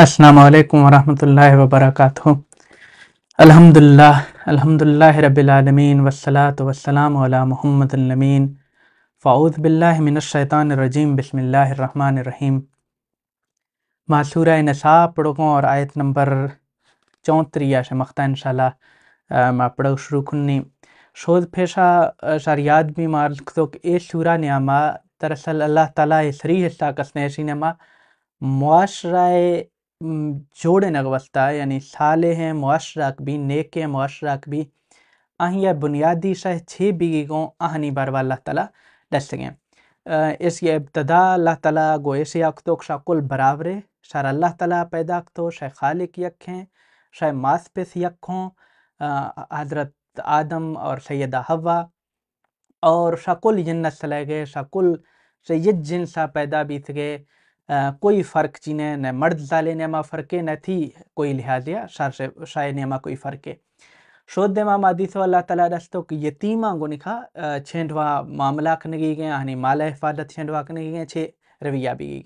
अस्सलाम वरहमतुल्लाहि व बरकातुहू अल्हम्दुलिल्लाह वसलात रब्बिल आलमीन वस्सलातु वस्सलाम अला मुहम्मदिल अमीन फ़ाऊज़ मासूरा नशा पढ़ों और आयत नंबर चौंतरी से मख्ता इन मैं पढ़ो शुरू खुन्नी शोध फेशा शारियात भी मार्क तो ए शूरा न्यामा दरअसल अल्लाह ताला सरी हिस्सा कसने नमा मुआशरा जोड़े नगवस्ता यानी साले हैं मुआशराक भी नेक हैं मुआशराक भी यह बुनियादी शाह छः बीगी को आहनी बार वाल तला दस्तगें इस ये इब्तदा अल्लाह तला गो ऐसे अख्तो शाकुल बराबरे शार अल्लाह तला पैदा अख्तो शाह खालिक यखें शाह यक यखों हजरत आदम और सैयद हवा और शकुल जन्नत सले गए शकुल सैद जिन सा पैदा बीत गए कोई फ़र्क चीने न मर्द ताले नेमा फ़र्के न थी कोई लिहाजा शार शाय नेमा कोई फ़र्के शोध देमा मादिस अल्लाह ताला दस्तो कि यतीमा गो निखा छेंडवा मामला कनगी गए हानि माला हिफाजत छेंडवा कनगी गए छे रवैया भी गई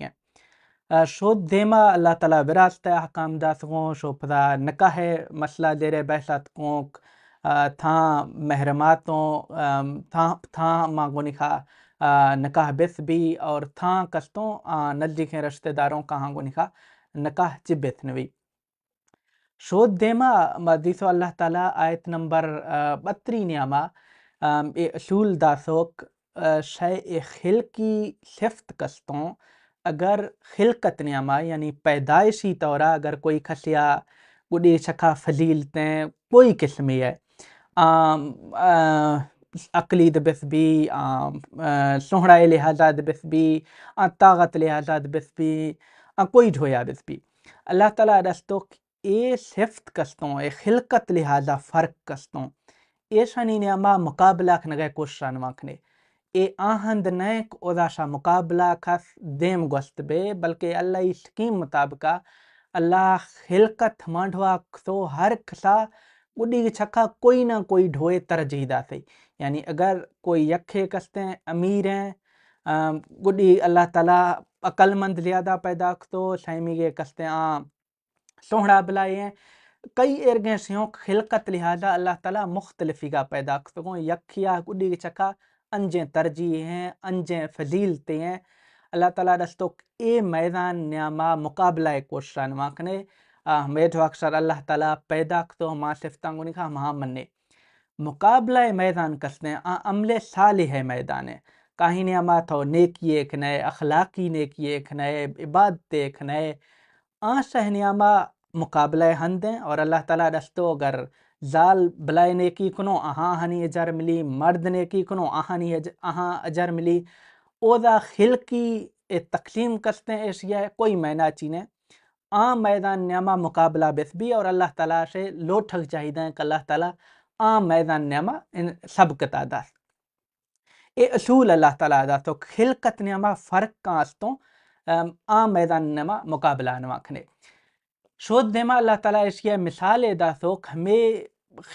गए शोध देमा अल्लाह ताला विरासत हकाम दास गो शोपदा नका है मसला देरे बहसात को था महरमातों था था मांगो निखा नकाह बिस भी और था कस्तों नज़दीकें रिश्तेदारों कहाँ को निका नकाह चिबिस नवी शोध देमा मदीस अल्लाह ताला आयत नंबर बत्री न्यामा शूल दासोक शय खिल की सिफ्त कस्तों अगर खिलकत न्यामा यानी पैदाइशी तौरा अगर कोई खसिया गुडे शखा फजीलतें कोई किस्म है अकली بس بي شهرة لهذا بس بي طاقت لهذا بس بي कोई ढोया बस भी अल्लाह तला रस्तो ए सिफ्त कस्तों ए खिलकत लिहाजा फ़र्क कस्तों ए शनि ने अमा मुकाबला खन गए कुछ कोशान वाखने ए आहंद नैक ओदाशा मुकाबला खस देम गस्त बे बल्कि अल्लाह स्कीम मुताबिका अल्लाह खिलकत मांडवा सो हर खसा की छक्का कोई ना कोई ढोए तरजीदा से यानी अगर कोई यखे कसते हैं अमीर हैं गुडी अल्लाह ताला अकलमंद लियादा पैदा तो सैमी के कसते आम सोहड़ा बुलाए हैं कई एरगे से खिलकत लिहाजा अल्लाह ताला मुख्तलिफिका पैदा सको यखिया गुडी छक्का अंजे तरजीह हैं अंजे फजीलते हैं अल्लाह ताला दस्तो ए मैदान न्यामा मुकाबला कोशान वाकने मेद अक्सर अल्लाह तला पैदा तो माँ सिफ्तांगो खा महा मन्ने मुकाबला मैदान कसने अमले साल है मैदान कहीं ने अमा थो नेकी एक नए अखलाकी नेकी एक नए इबादत एक नए आ सहनियामा मुकाबला हंदे और अल्लाह तला रस्तो अगर जाल भलाए नेकी कुनो अहाँ हनी अजर मिली मर्द नेकी कुनो अहानी अहाँ अजर मिली ओदा खिल की तकसीम कसते ऐसी कोई मैना चीने आम मैदान न्यामा मुकाबला बेसबी और अल्लाह तला से लो ठक चाहिए कि अल्लाह तला आम मैदान न्यामा इन सबकत आदास ये असूल अल्लाह तला आदास तो खिलकत न्यामा फ़र्क कांस तो आम मैदान न्यामा मुकाबला खने शोध देमा अल्लाह तला इसकी मिसाल दासो तो हमें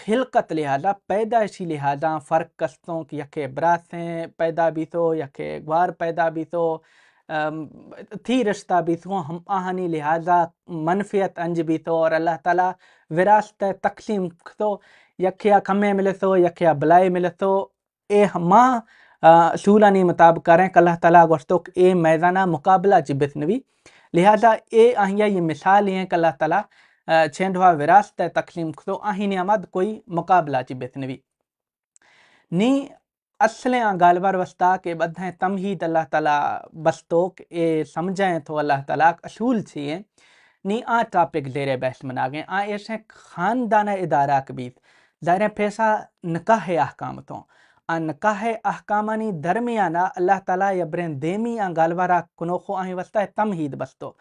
खिलकत लिहाजा पैदाइशी लिहाजा फ़र्क कस्तों की यखे बरासें पैदा भी तो यखे ग्वार पैदा भी तो थी रिश्ता भी तो हम आहानी लिहाजा मनफियत अंज भी तो और अल्लाह ताला विरासत तकसीम तो यखिया खमे मिले तो यखिया बलाए मिले तो ए मां सूलानी मुताबिक करें अल्लाह ताला गोश्तो ए मैदाना मुकाबला नवी लिहाजा ए आहिया ये मिसाल हैं कि अल्लाह ताला छेंडवा विरासत तकसीम तो आहिनी आमद कोई मुकाबला नवी नी असलियां गालबार के ए तम तमहीद अल्लाह तला बस्तो ए समझें तो अल्लाह तला असूल छे नी आ टॉपिक जेर बहस मना गए आ ऐसे खानदान इदारा कबीत जहर फैसा नकाह अहकाम तो आ नकाह अहकामानी दरमियाना अल्लाह तला यब्रें देमी आ गालवारा कनोखो आई वस्ता तमहीद बस्तो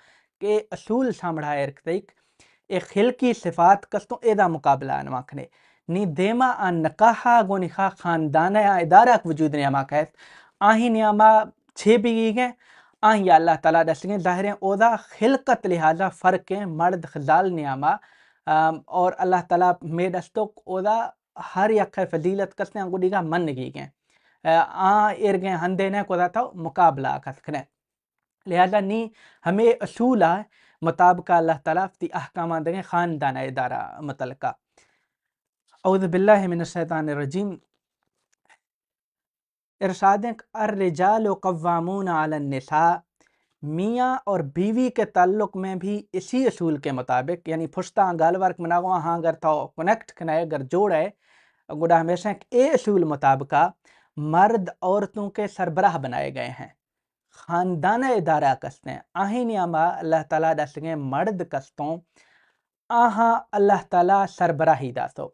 के असूल सामढ़ा इर्कतईक ए खिलकी सिफात कस्तों एदा मुकाबला नवाखने नी देमा आ नकाहा गोनिखा ख़ानदान या इदारा वजूद नमा कहत आही नमा छे भी गए आही अल्लाह ताला गए ज़ाहिर ओदा खिलकत लिहाजा फ़र्क है मर्द खजाल नियामा और अल्लाह ताला दस तो ओदा हर यक फजीलत कसने हैं गुडी का मन गी गए आ इर गए हंदे ने कोदा था मुकाबला खसखने लिहाजा नी हमें असूल मुताबिक अल्लाह तला अहकाम देंगे ख़ानदान इदारा मुतलका अउदबिल्लिमिनशैतानरजीम इरशाद अर्रजाल कवामून आलनसा मियाँ और बीवी के तल्लक में भी इसी असूल के मुताबिक यानी फुश्ता गाल वर्क मनागवा हाँ अगर था कनेक्ट कनाए अगर जोड़ है गुडा हमेशा ए असूल मुताबिका मर्द औरतों के सरबराह बनाए गए हैं ख़ानदान इदारा कसते हैं आहिन यामा अल्लाह दस गए मर्द कस्तों आहा अल्लाह तला सरबराही दासो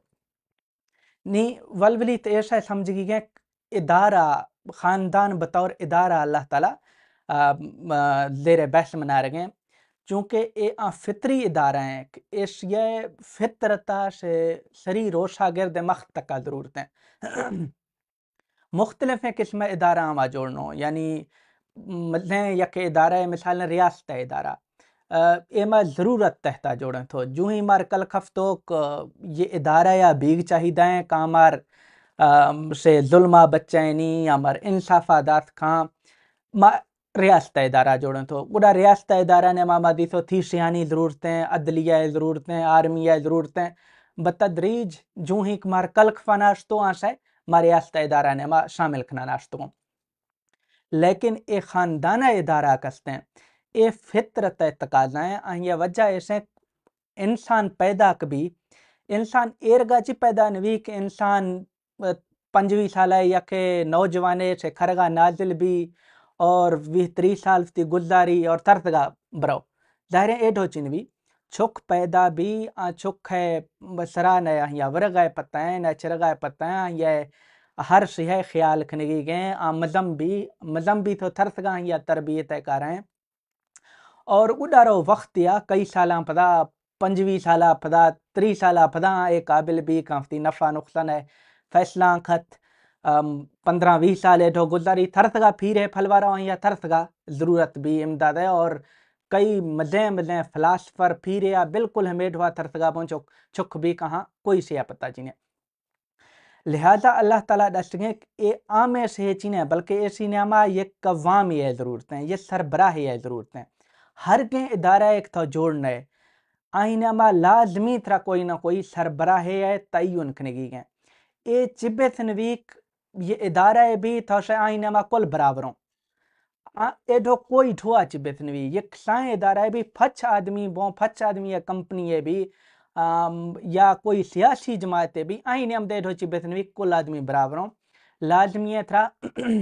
नहीं वलवली तो ऐसा क्या इदारा ख़ानदान बतौर इदारा अल्लाह तला देर बहस मना रहे हैं चूँकि ये फितरी इदारा हैं इस ये फितरता से शरी गिरद मख्त तक का ज़रूरत है मुख्तलिफ हैं किस्म इदारा वहाँ जोड़ना यानी मतलब यक इदारा है मिसाल रियासत इदारा एमा ज़रूरत तहता जोड़ें तो जू ही मार कल खफ्तोक ये इदारा या बीग चाहिदाएँ मार से जुल्मा बच्चैनी या मार इंसाफा दात खां मा रियासत इदारा जोड़ें तो बुरा रियासत इदारा ने मामा तो थी सियानी ज़रूरतें अदलिया ज़रूरतें आर्मिया ज़रूरतें बतदरीज जू ही मार कलख नाश्तों आशा मा रियासत इदारा ने मा शामिल खना नाश्तों लेकिन एक ख़ानदाना इदारा कसते हैं ये फितरत तकाजा है या वजह ऐसे इंसान पैदा कभी इंसान एरगा जी पैदा नवी कि इंसान पंजवी साल है या के नौजवाने से खरगा नाजिल भी और वी त्री साल थी गुजारी और तरतगा बरो ज़ाहिर एडो भी छुख पैदा भी आ छुख है बसरा न या पता है न पता है या हर शह ख्याल खनगी गए आ मजम भी मजम भी तो थरसगा या तरबियत हैं और उडारो वक्त या कई साल पदा पंजवी साल पदा त्री साल पदा ए क़ाबिल भी काफ़ी नफ़ा नुक़सान है फ़ैसला खत पंद्रह वी साल एठो गुजारी फिर है फलवारा या थरतगा ज़रूरत भी इमदाद है और कई मजे मजें फलासफर फिर या बिल्कुल हमेट हुआ थरतगा पहुँचो छुख भी कहाँ कोई से पता चीने लिहाजा अल्लाह तला डसगे ये आम ऐसे चीने बल्कि ऐसी नामा ये कवाम ये ज़रूरतें ये सरबराह ये ज़रूरतें हर कें इदारा एक तो जोड़ना है आइनमा लाजमी थ्रा कोई ना कोई सरबरा है तयन कनेगी गए ये चिब्बे तनवीक ये इदारा है भी तो से आइनमा कुल बराबरों एडो कोई ठुआ चिब्बे तनवी ये साए इदारा है भी फच आदमी बो फच आदमी या कंपनी है भी आ, या कोई सियासी जमात भी आइन हम दे चिब्बे तनवी कुल आदमी बराबरों लाजमी है थरा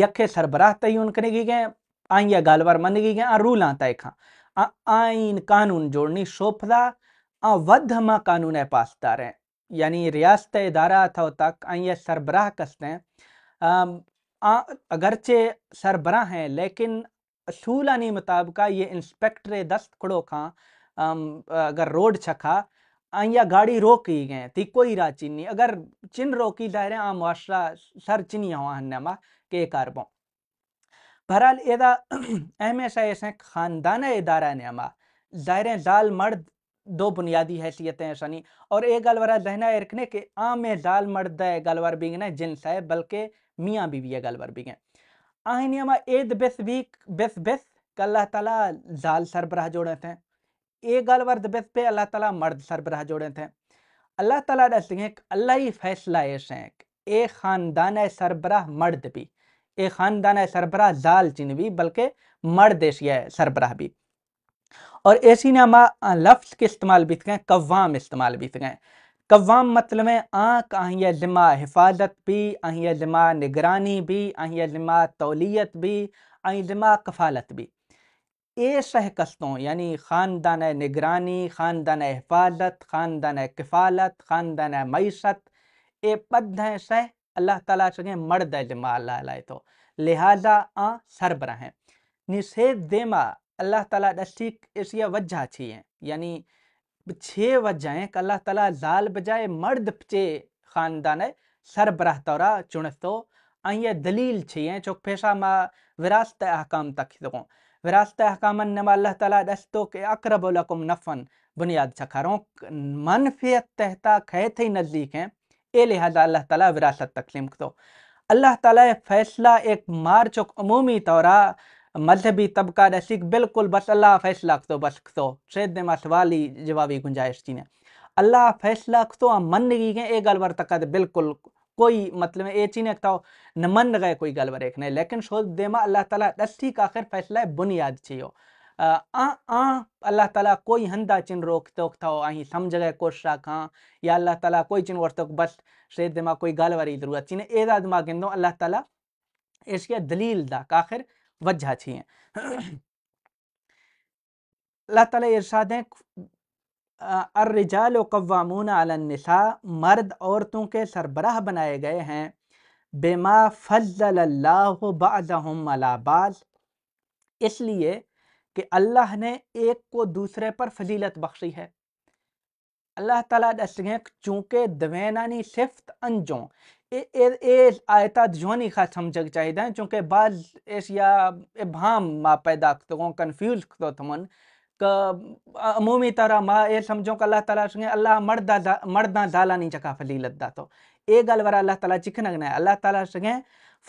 यखे सरबराह तयन कनेगी गए आइया बार मंदगी गई आ रूल आता है खां आइन कानून जोड़नी सोफदा आ वध मा कानून है पासदार है यानी रियासत इदारा था तक आइया सरबराह कसते हैं अगरचे सरबराह हैं लेकिन असूलानी मुताबिका ये इंस्पेक्टर दस्त खड़ो खां अगर रोड छखा आइया गाड़ी रोक ही गए थी कोई राह चिन्नी अगर चिन रोकी हैं आम मुआरा सर चिन्ह हुआ हन्नमा के कारबों बहरहाल एदा अहम शाइस हैं ख़ानदान इदारा नमा ज़ाहिर जाल मर्द दो बुनियादी हैसियतें सनी और एक गलवरा जहना इरकने के आम में जाल मर्द गलवर बिंग ना जिन्स है बल्कि मियाँ बीवी है गलवर बिंग है नियमा एद बेस भी बेस बेस अल्लाह तला जाल सरबराह जोड़े थे ए गलवर वर्द बेस पे अल्लाह तला मर्द सरबराह जोड़े थे अल्लाह तला अल्लाह ही फैसला ऐसे ए ख़ानदान सरबराह मर्द भी एक ख़ानदान सरबरा जाल भी बल्कि मर्द एशिया सरबराह भी और ऐसी नामा लफ्ज़ के इस्तेमाल भी गए तो कवाम इस्तेमाल भी गए तो कवाम मतलब है आँख आहिया जमा हिफाजत भी आहिया जमा निगरानी भी आहिया जमा तोलीत भी आहिया जमा कफालत भी ए कस्तों यानी ख़ानदान निगरानी ख़ानदान हिफाजत ख़ानदान किफालत ख़ानदान मीशत ए पद हैं सह अल्लाह ताला चगे मर्द जमा लाए तो लिहाजा आ सरबरा है निषेध देमा अल्लाह तला दस्ती ऐसी वजह छी है यानी छः वजह है कि अल्लाह तला जाल बजाए मर्द चे खानदान सरबराह तौरा तो आइए दलील छी है चौक पेशा माँ विरासत अहकाम तक सको विरासत अहकाम ने माँ अल्लाह तला दस्तो के अकरब नफन बुनियाद छखारों मनफियत तहता खे थी नज़दीक हैं ए लिहाजा अल्लाह ताला विरासत तकलीम करो अल्लाह ताला फैसला एक मार चुक अमूमी तौरा मजहबी तबका रसिक बिल्कुल बस अल्लाह फैसला करो बस करो शेद ने सवाल ही जवाबी गुंजाइश थी ने अल्लाह फैसला करो आ मन गई गए ये गल वर तक बिल्कुल कोई मतलब ये चीज था न मन गए कोई गल वर एक ने लेकिन शोध देमा अल्लाह ताला रस्सी का आखिर फैसला बुनियाद चाहिए आ आ अल्लाह ताला कोई हंदा चिन रोक टोक था आई समझ गए कोशा खा या अल्लाह ताला कोई चिन वर्तोक बस शेर दिमाग कोई गाल वाली जरूरत चीन एदा दिमाग इंदो अल्लाह ताला इसके दलील दा आखिर वजह छी है अल्लाह ताला इरशाद है अर्रिजाल कवामून अलनिसा मर्द औरतों के सरबराह बनाए गए हैं बेमा फजल अल्लाह बाज़हम अलाबाज इसलिए कि अल्लाह ने एक को दूसरे पर फजीलत बख्शी है अल्लाह ताला दसगें चूंकि दवेनानी सिफ्त अंजो एज आयता जोनी खा समझ चाहिए चूंकि बाज एस भाम माँ पैदा तो कन्फ्यूज तो थमन अमूमी तरह माँ ये समझो कि अल्लाह ताला संगे अल्लाह मर्दा दा, मर्दा दाला नहीं चका फजीलत दा तो ये गल वाला अल्लाह ताला चिकन अगना है अल्लाह ताला संगे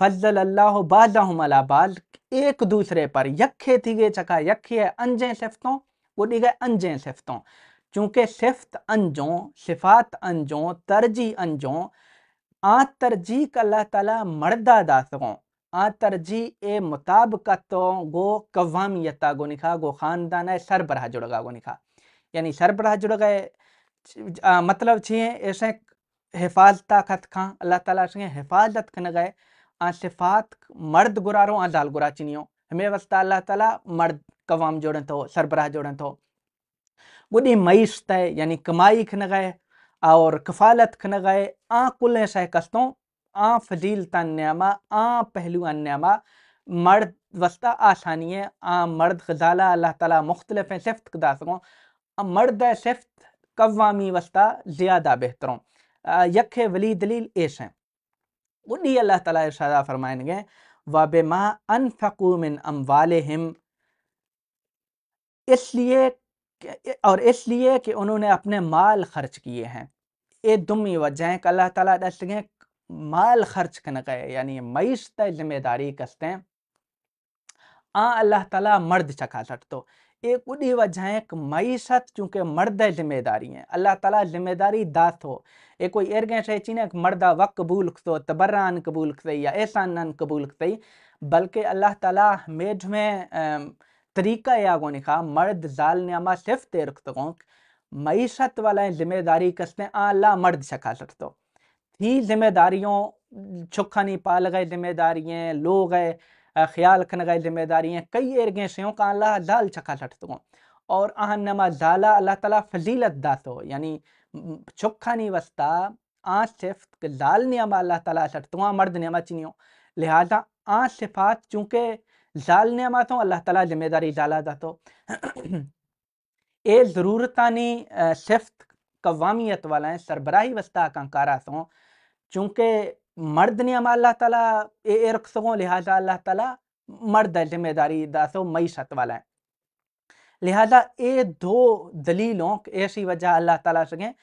फजल अल्लाह बाजा हम अला बाज एक दूसरे पर यखे थी चका यखे है सिफतों वो गोडी गए अंजें सिफ्तों चूँकि सिफ्त अंजों सिफात अंजों तरजी अंजों आ तरजी अल्लाह तला मर्दा दासगों आ तरजी ए मुताबकतों गो कवामियता गो निखा गो ख़ानदान है सरबराह जुड़गा गो निखा यानी सरबराह जुड़गा मतलब छे ऐसे हिफाजता खत खां अल्लाह तला से हिफाजत खन गए सिफ़ात मर्द घुरारो रो दाल घुरा चुनियो हमें वक़्तु अल्लाह ताला मर्द कवाम जोड़न थो तो, सरबराह जोड़न थो तो। बुदी मईस तय यानी कमाई खन गए और कफालत खन गए आ कुल कस्तों आ फजील न्यामा आ पहलू न्यामा मर्द वस्ता आसानी है आ मर्द खजाला अल्लाह ताला मुख्तलिफ सिफ्त कदा सको मर्द सिफ्त कवामी वस्ता ज़्यादा बेहतरों यखे वली दलील ऐस हैं उन्हीं अल्लाह ताला इरशादा फरमाएंगे व मा अनफ़कूमिन अम वाल इसलिए और इसलिए कि उन्होंने अपने माल खर्च किए हैं ए दुमी वजह के अल्लाह ताला दसतें माल खर्च कन गए यानी मीश त जिम्मेदारी हैं आ अल्लाह ताला मर्द चखा सट तो एक उड़ी वजह एक मीशत चूँकि मर्द जिम्मेदारी है अल्लाह तला जिम्मेदारी दात हो एक कोई एरगे शे चीने मर्दा वक कबूल खो तबर्रान कबूल खसई या एहसान कबूल खसई बल्कि अल्लाह तला मेज में तरीका या गो निखा मर्द जाल न्यामा सिर्फ ते रख मीशत वाला जिम्मेदारी कसने आला मर्द शखा सकते थी जिम्मेदारियों छुखा नहीं पाल गए जिम्मेदारियाँ लोग है ख्याल रखने का जिम्मेदारी है कई एरगे से हो का अल्लाह दाल छखा छठ तो और अहन नमा दाला अल्लाह तला फजीलत दातो यानी छुखा नहीं वस्ता आ सिर्फ दाल नियम अल्लाह तला छठ तो मर्द चीनी हो लिहाजा आ सिफात चूंकि जाल नियम तो अल्लाह तला जिम्मेदारी डाला ये तो जरूरत नहीं सिर्फ कवामियत वाला है सरबराही वस्ता कंकारा तो चूंकि मर्द ने हम अल्लाह तला ए सको लिहाजा अल्लाह तला मर्द है जिम्मेदारी दासो शत वाला है लिहाजा ये दो दलीलों ऐसी वजह अल्लाह तला सकें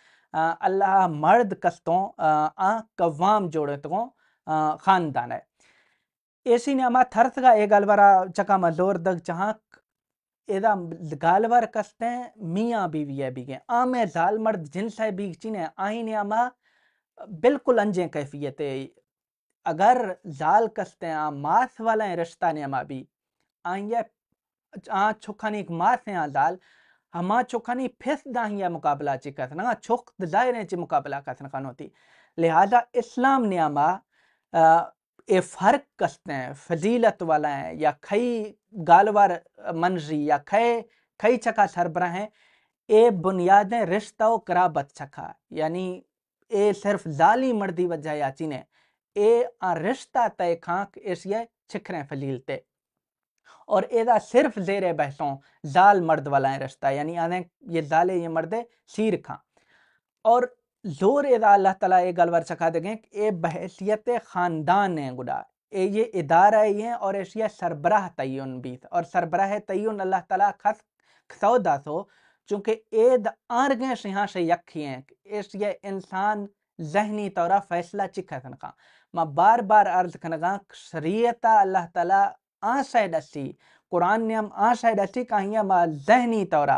अल्लाह मर्द कस्तों आ कवाम जोड़े तो ख़ानदान है ऐसी ने हमारा थर्स का एक गलवरा चका मजोर दग जहाँ एदा गालवर कसते मियाँ बीवी है बीगे आमे जाल मर्द जिनस है बीग चीन है आई ने हमारा बिल्कुल अंजें कैफियत अगर जाल कसते आ मास वाला है रिश्ता ने हमा भी आइया आ छोखानी एक मास है आ जाल हमा छोखानी फिस दाहिया मुकाबला ची कसना छुख दायरे ची मुकाबला कसन खान होती लिहाजा इस्लाम ने हमा ए फर्क कसते हैं फजीलत वाला है या खई गालवार मंजरी या खे खई छका सरबरा है ए बुनियादें रिश्ता व कराबत छका यानी ए सिर्फ़ ज़ाली मर्दी वजह याची ने ए रिश्ता तय खांक एशिया छिखरे फलील ते और एदा सिर्फ जेरे बहसों जाल मर्द वाला रिश्ता यानी आने ये जाले ये मर्दे सीर खां और जोर एदा अल्लाह तला ये गल वर सखा देखें कि ए बहसीत ख़ानदान है गुडा ए ये इदारा ही है और ऐसी सरबराह तयन बीत और सरबराह तयन अल्लाह तला खस खसौदा सो चूंकि एद आर्गें यहाँ से यखियें इसलिए इंसान जहनी तौर फैसला चिख खनका मां बार बार अर्ज खनका शरीयता अल्लाह आ शायद डसी कुरान नियम आशय डसी कहिया माँ जहनी तौर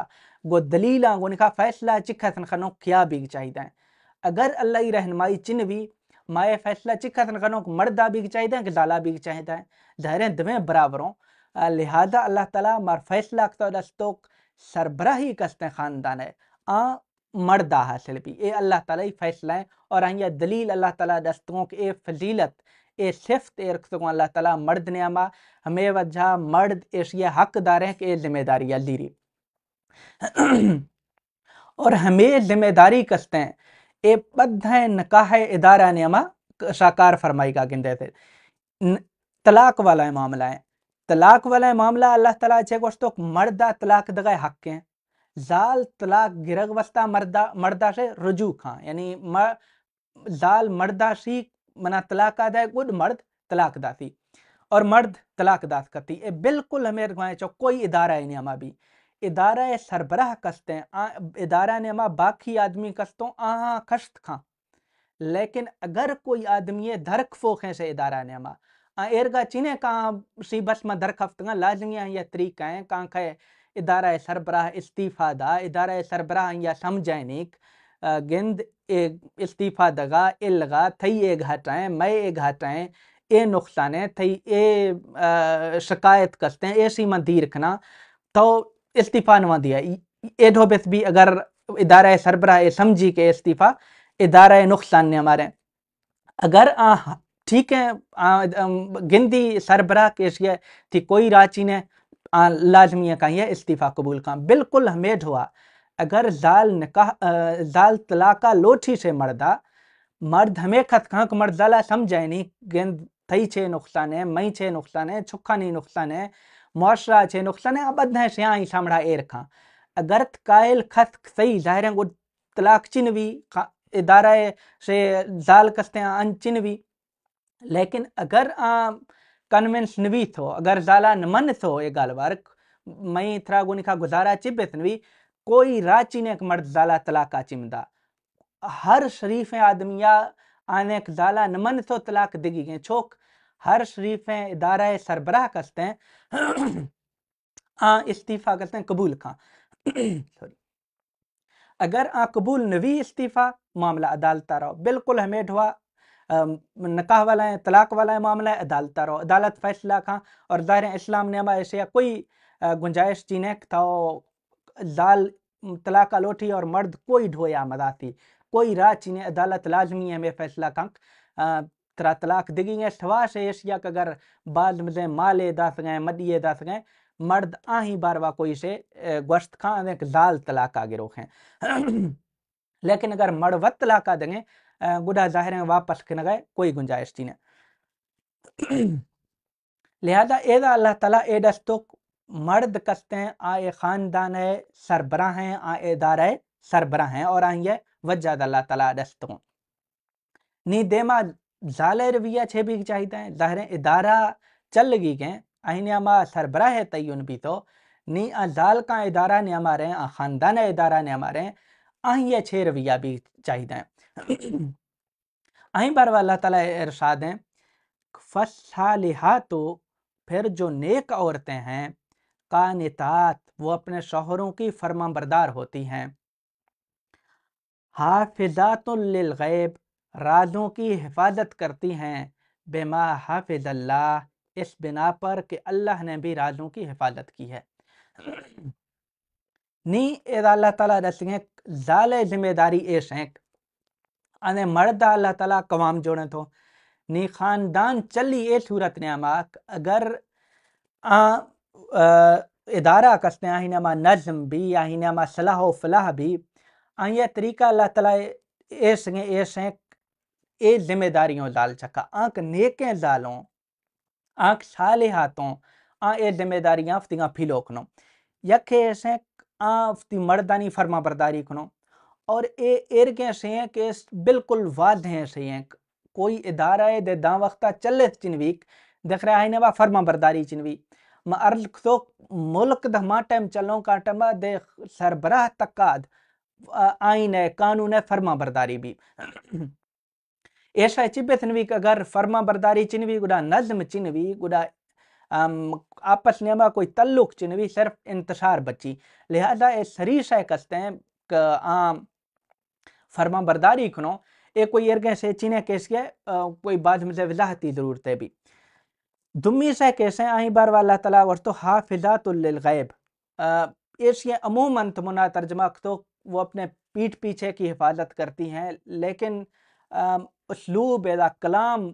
गो दलीला गो निका फैसला चिख खनो क्या बीग चाहिए अगर अल्लाह रहनमाई चिन्ह भी माए फैसला चिखा तन कनो मर्दा बीग चाहिए कि दाला भी चाहिए जहरें दमें बराबरों लिहाजा अल्लाह तला मार फैसला अख्तर दस्तोक ही कसते ख़ानदान है आ मर्दा हासिल भी ए अल्लाह ताला ही फैसला है और आइया दलील अल्लाह ताला दस्तों के ए फजीलत ए सिफ्त ए रख रखसों अल्लाह ताला मर्द नेमा हमें वजह मर्द ऐसी हकदार है कि जिम्मेदारी लीरी और हमें जिम्मेदारी कसते हैं ए बद नकाह इदारा ने अमा साकार फरमाई का गिंदे थे तलाक वाला है मामला है तलाक वाला मामला अल्लाह तला छे मर्दा तलाक दगा हक के जाल तलाक गिरग वस्ता मर्दा मर्दा से रजू खां यानी मर, जाल मर्दा सी मना तलाक आ जाए गुड मर्द तलाक दाती और मर्द तलाक दास करती ये बिल्कुल हमें रखवाए चो कोई इदारा है नहीं भी इदारा है सरबराह कसते हैं इदारा नियमा बाकी आदमी कसतों आहा खस्त खां लेकिन अगर कोई आदमी धरक फोखें से इदारा नियमा एरगा चिने में सीबसमा का लाजमिया या तरीका है कहाँ खे इदारा सरबराह इस्तीफ़ा दा इदारा सरबराह या समझैनिक गेंद ए इस्तीफ़ा दगा ए लगा थई ए घटाएँ मैं ए घटाएँ ए नुकसान है थई ए शिकायत करते हैं ए में दी रखना तो इस्तीफ़ा नवा दिया ए ढोबेस भी अगर इदारा सरबराह ए समझी के इस्तीफ़ा इदारा नुकसान ने हमारे अगर आ ठीक है गिनती सरबराह केशिया थी कोई रांची ने लाजमी का यह इस्तीफ़ा कबूल का बिल्कुल हमेड हुआ अगर जाल निकाह जाल तलाका लोठी से मर्दा मर्द हमें खत खाक मर्द जला समझे नहीं गेंद थई छे नुकसान है मई छे नुकसान है छुखा नहीं नुकसान है मुआशरा छे नुकसान है अबद है श्या ही सामड़ा एर खां अगर कायल खत सही जाहिर है तलाक चिन भी इदारा से जाल कसते हैं अन चिन भी लेकिन अगर कन्विंस नवी थो अगर ज़ाला न मन थियो इहा ॻाल्हि मई थरा गुनी गुज़ारा चिबित बि कोई राची ने मर्द ज़ाला तलाक चिमदा हर शरीफ़ आदमी या आने ज़ाला नमन थो तलाक दिगी गए छोक हर शरीफ़ इदारा सरबराह कसते हैं इस्तीफ़ा करते हैं कबूल खां सॉरी अगर आ कबूल नवी इस्तीफ़ा मामला अदालत रहो बिल्कुल हमें ढुआ नकाह वाला है तलाक वाला है मामला है अदालत रहो अदालत फैसला खां और ज़ाहिर इस्लाम ने हमारे ऐसे कोई गुंजाइश चीन था लाल तलाक लोठी और मर्द कोई ढोया मदाती कोई राह चीने अदालत लाजमी है में फैसला खां तरा तलाक दिगी सवा से एशिया के अगर बाद में माले दास गए मडिए दास गए मर्द आ ही बार बारवा कोई से गश्त खां लाल तलाक आगे रोखें लेकिन अगर मड़वत तलाक आ देंगे गुडा ज़ाहिर है वापस के नगए कोई गुंजाइश थी न लिहाजा एजा अल्लाह तला ए दस्तो मर्द कसते हैं आए ख़ानदान है सरबरा हैं आए दार है सरबरा हैं और आई वजाद अल्लाह तला दस्तों नी देमा जाले रविया छे भी चाहते हैं ज़ाहिर इदारा चल गई के आहिने सरबरा है तय उन भी तो नी अजाल का इदारा ने हमारे हैं ख़ानदान इदारा ने हमारे हैं आहिए छे रविया भी चाहिए हैं अहीं पर अल्लाह ताला इरशाद हैं फसालिहा तो फिर जो नेक औरतें हैं कानितात वो अपने शोहरों की फर्मा बरदार होती हैं गैब राजों की हिफाजत करती हैं बेमा हाफिज अल्लाह इस बिना पर कि अल्लाह ने भी राजों की हिफाजत की है नी अल्लाह ताला रसें जाले जिम्मेदारी ए शेंक અને મરતા અલ્લાહ તલા કوام જોડે તો ની ખાનદાન ચલી એ સુરત નેમાગ અગર આ ادارા કસને આહિનામાં નઝમ બી આહિનામાં સલાહ ફલાહ બી આયા તરીકા અલ્લાહ તલા એસે એસે એ जिम्मेદારીઓ લાલચકા આક નેકે ઝાલો આક સાલહાતો આ એ जिम्मेદારીઓ ફતીા ફિલોકનો યકે એસે આ ફતી મરદની ફરમાબરદારી કોનો और ए एरगें सें के बिल्कुल हैं सें कोई इदारा दे दां वक्ता चल चिनवीक दिख रहा है वह फर्मा बरदारी चिनवी अर्ज तो मुल्क दमा टाइम चलो का टम दे सरबराह तकाद आइन है कानून है फर्मा बरदारी भी ऐसा चिब चिनवीक अगर फर्मा बरदारी चिनवी गुडा नज्म चिनवी गुडा आपस में कोई तल्लुक चिनवी सिर्फ इंतशार बची लिहाजा ये सरीश है कसते हैं आम फर्मा बरदारी खनो ए कोई एरगे से चीने केस के कोई बाद में वजाहती ज़रूरत है भी दुमी से कैसे आई बार वाला तला वरतो तो गैब ऐसे अमूमन तमुना तर्जमा तो वो अपने पीठ पीछे की हिफाजत करती हैं लेकिन उसलूब या कलाम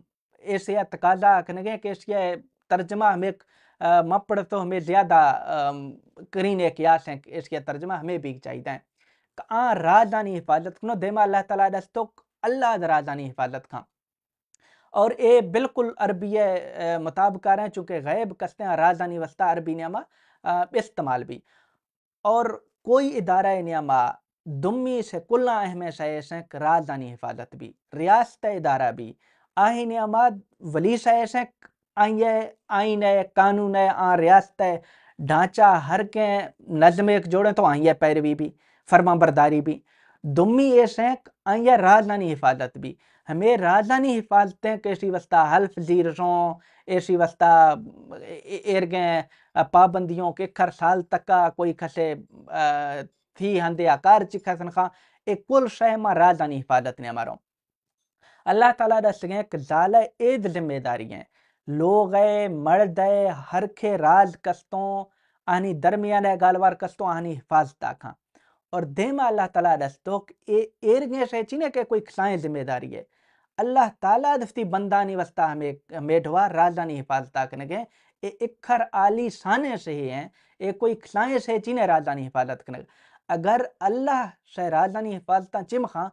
ऐसे तकाजा कहने के इसके तर्जमा हमें मपड़ तो हमें ज़्यादा करीने आस हैं इसके तर्जमा हमें भी चाहिए आ राजधानी हिफाजत कनो देमा अल्लाह ताला दस तो अल्लाह राजधानी हिफाजत खां और ये बिल्कुल अरबी मुताबिक आ रहे हैं चूंकि गैब कसते हैं राजधानी वस्ता अरबी नियामा इस्तेमाल भी और कोई इदारा नियामा दुमी से कुल अहम शायशक राजधानी हिफाजत भी रियासत इदारा भी आहे नियामा वली शायशक आइए आइन कानून है आ रियासत ढांचा हर के नज़म एक जोड़े तो आइए पैरवी भी, भी। फर्मा बरदारी भी दुमी ये शेंक या राजधानी हिफाजत भी हमें राजधानी हिफाजतें कैसी वस्ता हल्फ जीरों ऐसी वस्ता एरगे पाबंदियों के खर साल तक का कोई खसे थी हंदे आकार चिखा सनखा एक कुल शह मां राजधानी हिफाजत ने हमारो अल्लाह ताला दस गए कि जाल एज जिम्मेदारी हैं लोग मर्द हर के राज कस्तों आनी दरमियान गालवार कस्तों आनी हिफाजत आखा और दे में अल्लाह ताला दस्तोक एरगे से चिने के कोई साए जिम्मेदारी है अल्लाह तला दस्ती बंदा नहीं वस्ता हमें मेढवा राजा नहीं हिफाजता करने के ये इखर आली साने से ही हैं ये कोई साए से राजा नहीं हिफाजत करने अगर अल्लाह से राजा नहीं हिफाजत चिम खां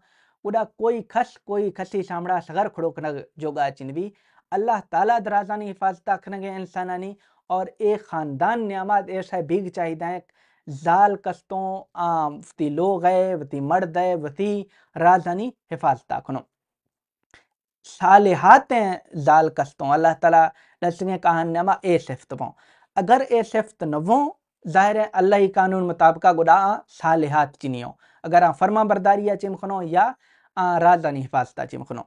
उड़ा कोई खस कोई खसी सामड़ा सगर खड़ो कनग जोगा चिन भी अल्लाह तला ताला नहीं हिफाजता करने इंसानानी और ए खानदान न्यामत ऐसा भीग चाहिए जाल कस्तों वती लोग है वती मर्द है वती राजधानी हिफाजत खनो साल सालिहातें जाल कस्तों अल्लाह तला कहान नमा ए सिफ्त वो अगर ए सिफ्त न वो ज़ाहिर है अल्लाह ही कानून मुताबिक गुडा साल सालिहात चिनियो अगर आ फर्मा बरदारी या चिमखनो या आ राजधानी हिफाजत चिमखनो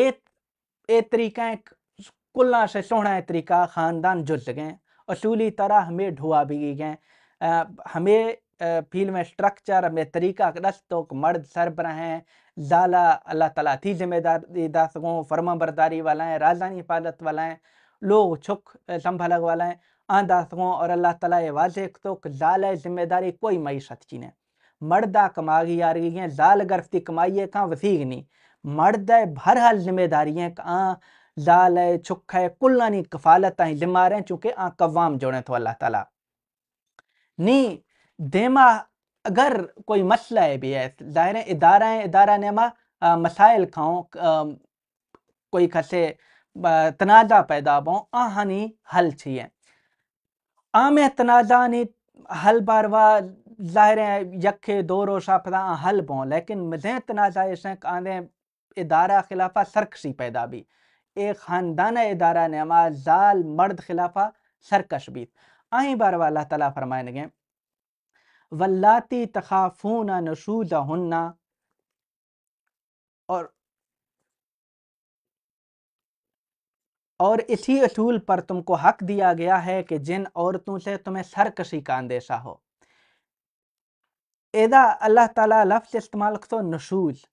ए ए तरीक़ा कुल्ला से सोहना तरीक़ा ख़ानदान जुल सकें असूली तरह हमें ढुआ भी हैं हमें फील में स्ट्रक्चर हमें तरीका तो मर्द सरबरा हैं जाला अल्लाह तला थी जिम्मेदारी दासगों फर्मा बरदारी वाला हैं राजधानी हिफाजत वाला हैं लोग छुक संभालक वाला हैं आंदासगों और अल्लाह ये वाज तो जाल जिम्मेदारी कोई मीशत चीन है मर्दा कमागी आ रही है जाल गर्फ्ती कमाई है कहाँ वसीग नहीं मर्द भर हाल जिम्मेदारी हैं कहाँ ज़ाल है छुख आहे कुलानी कफ़ालत ऐं दिमार है चूंकि आ कवाम जोड़े तो अल्लाह ताला नी देमा अगर कोई मसला है भी है ज़ाहिर है इदारा है इदारा ने मा मसाइल खाऊं कोई खसे तनाजा पैदा बो आ हनी हल छिए आम तनाजा नी हल बारवा ज़ाहिर है यखे दो दौरो शाफदा हल बो लेकिन मजें तनाजा ऐसा आंदे इदारा खिलाफा सरकशी पैदा भी एक ख़ानदाना इदारा नमाज जाल मर्द खिलाफा सरकश बीत आई बार वाला तला फरमाए लगे वल्लाती तखाफून नशूजा हन्ना और और इसी असूल पर तुमको हक दिया गया है कि जिन औरतों से तुम्हें सरकशी का अंदेशा हो एदा अल्लाह ताला लफ्ज इस्तेमाल करो नशूज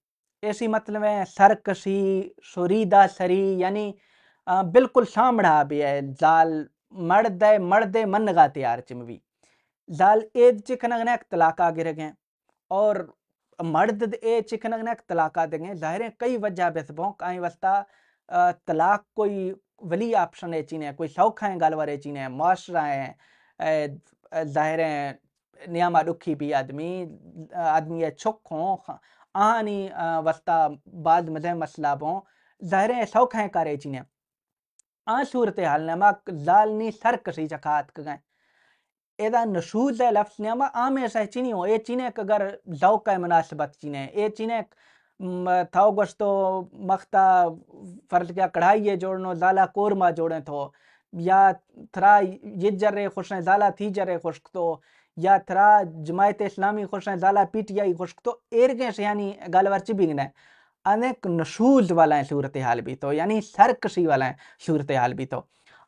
ऐसी मतलब है सरक सी सुरीदा सरी यानी बिल्कुल सामड़ा भी है जाल मर्द है मर्द मन गाते यार चिमवी जाल ए चिकनगने तलाका गिर गए और मर्द ए चिकनगने तलाका देंगे जाहिर है कई वजह बेसबों कहीं वस्ता तलाक कोई वली ऑप्शन है चीन है कोई शौक है गालवर है चीने माशरा है जाहिर है नियामा दुखी भी आदमी आदमी है छुख हों आनी वस्ता बाद मज़े मसलाबों ज़ाहिर सौख हैं करे चीने आ सूरत हाल नामा जालनी सर कसी जखात कगें एदा नशूज है लफ्ज़ नामा आम ऐसा चीनी हो ये चीने अगर जौक का मुनासिबत चीने ये चीने थाओ गश्तो मख्ता फ़र्ज क्या कढ़ाई है जोड़नो जाला कोरमा जोड़े तो या थरा ये जर्रे खुश हैं जाला थी जर्रे खुश तो या थरा जमायत इस्लामी खुशन जाला पीटीआई खुश तो एरगेश यानी गालवरची बिगना है अनेक नशूज वाला है सूरत हाल भी तो यानी सरकशी वाला है सूरत हाल भी तो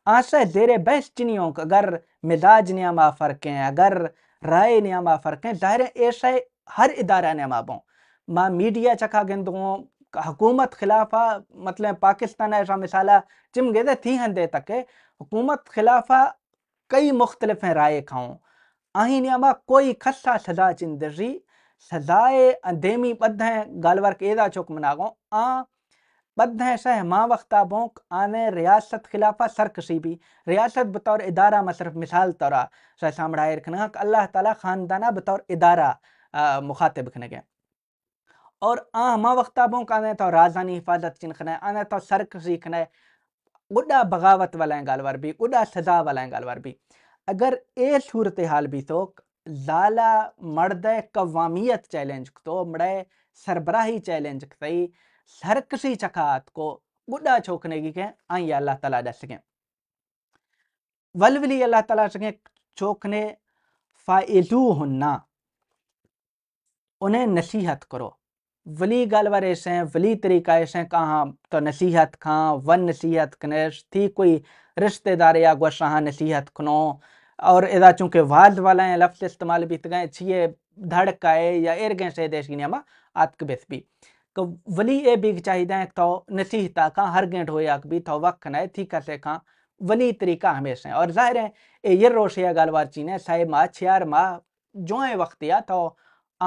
आशा जेरे बहस चिनियों अगर मिजाज नियामा फ़र्क है अगर राय नियामा फ़र्क है ज़ाहिर ऐसा हर इदारा नियामा बो माँ मीडिया चखा गेंदों हुकूमत खिलाफा मतलब पाकिस्तान ऐसा मिसाल चिम गेदे थी हंदे तक हुकूमत खिलाफा कई मुख्तलिफ हैं राय खाऊँ अहिनियामा कोई खस्सा सजा चिंदरी सजाए अंधेमी बद्धें गालवर के एदा चौक मनागो आ बद्धें सह मां वक्ता बोंक आने रियासत खिलाफा सर सरकशी भी रियासत बतौर इदारा मसरफ मिसाल तौरा सह सामड़ाए रखना अल्लाह ताला खानदाना बतौर इदारा मुखातिब खने गए और आ मां वक्ता बोंक आने तो राजधानी हिफाजत चिन खने आने तो सर सरकशी खने गुडा बगावत वाला गालवर भी गुडा सजा वाला गालवर भी अगर ए सूरत हाल भी तो लाला मर्द कवामियत चैलेंज तो मड़े सरबराही चैलेंज कई हर किसी चकात को गुडा छोकने की के आई अल्लाह तला दस के वलवली अल्लाह तला सके छोकने फाइलू हुन्ना उन्हें नसीहत करो वली गल वारे से वली तरीका ऐसे कहाँ तो नसीहत खां वन नसीहत कनेश थी कोई रिश्तेदार या गुशाह नसीहत खनो और एदा चूंकि वाद वाला है लफ्ज इस्तेमाल बीत गए छिये धड़क है या एर गए देश की नियमा आतक बेस भी तो वली ए चाहिए चाहिदा तो नसीहता का हर गेंट हो याक भी तो वक्त ना थी से का वली तरीका हमेशा है और जाहिर है ए ये रोशिया चीन चीने साहे माँ छियार माँ जो है वक्त या तो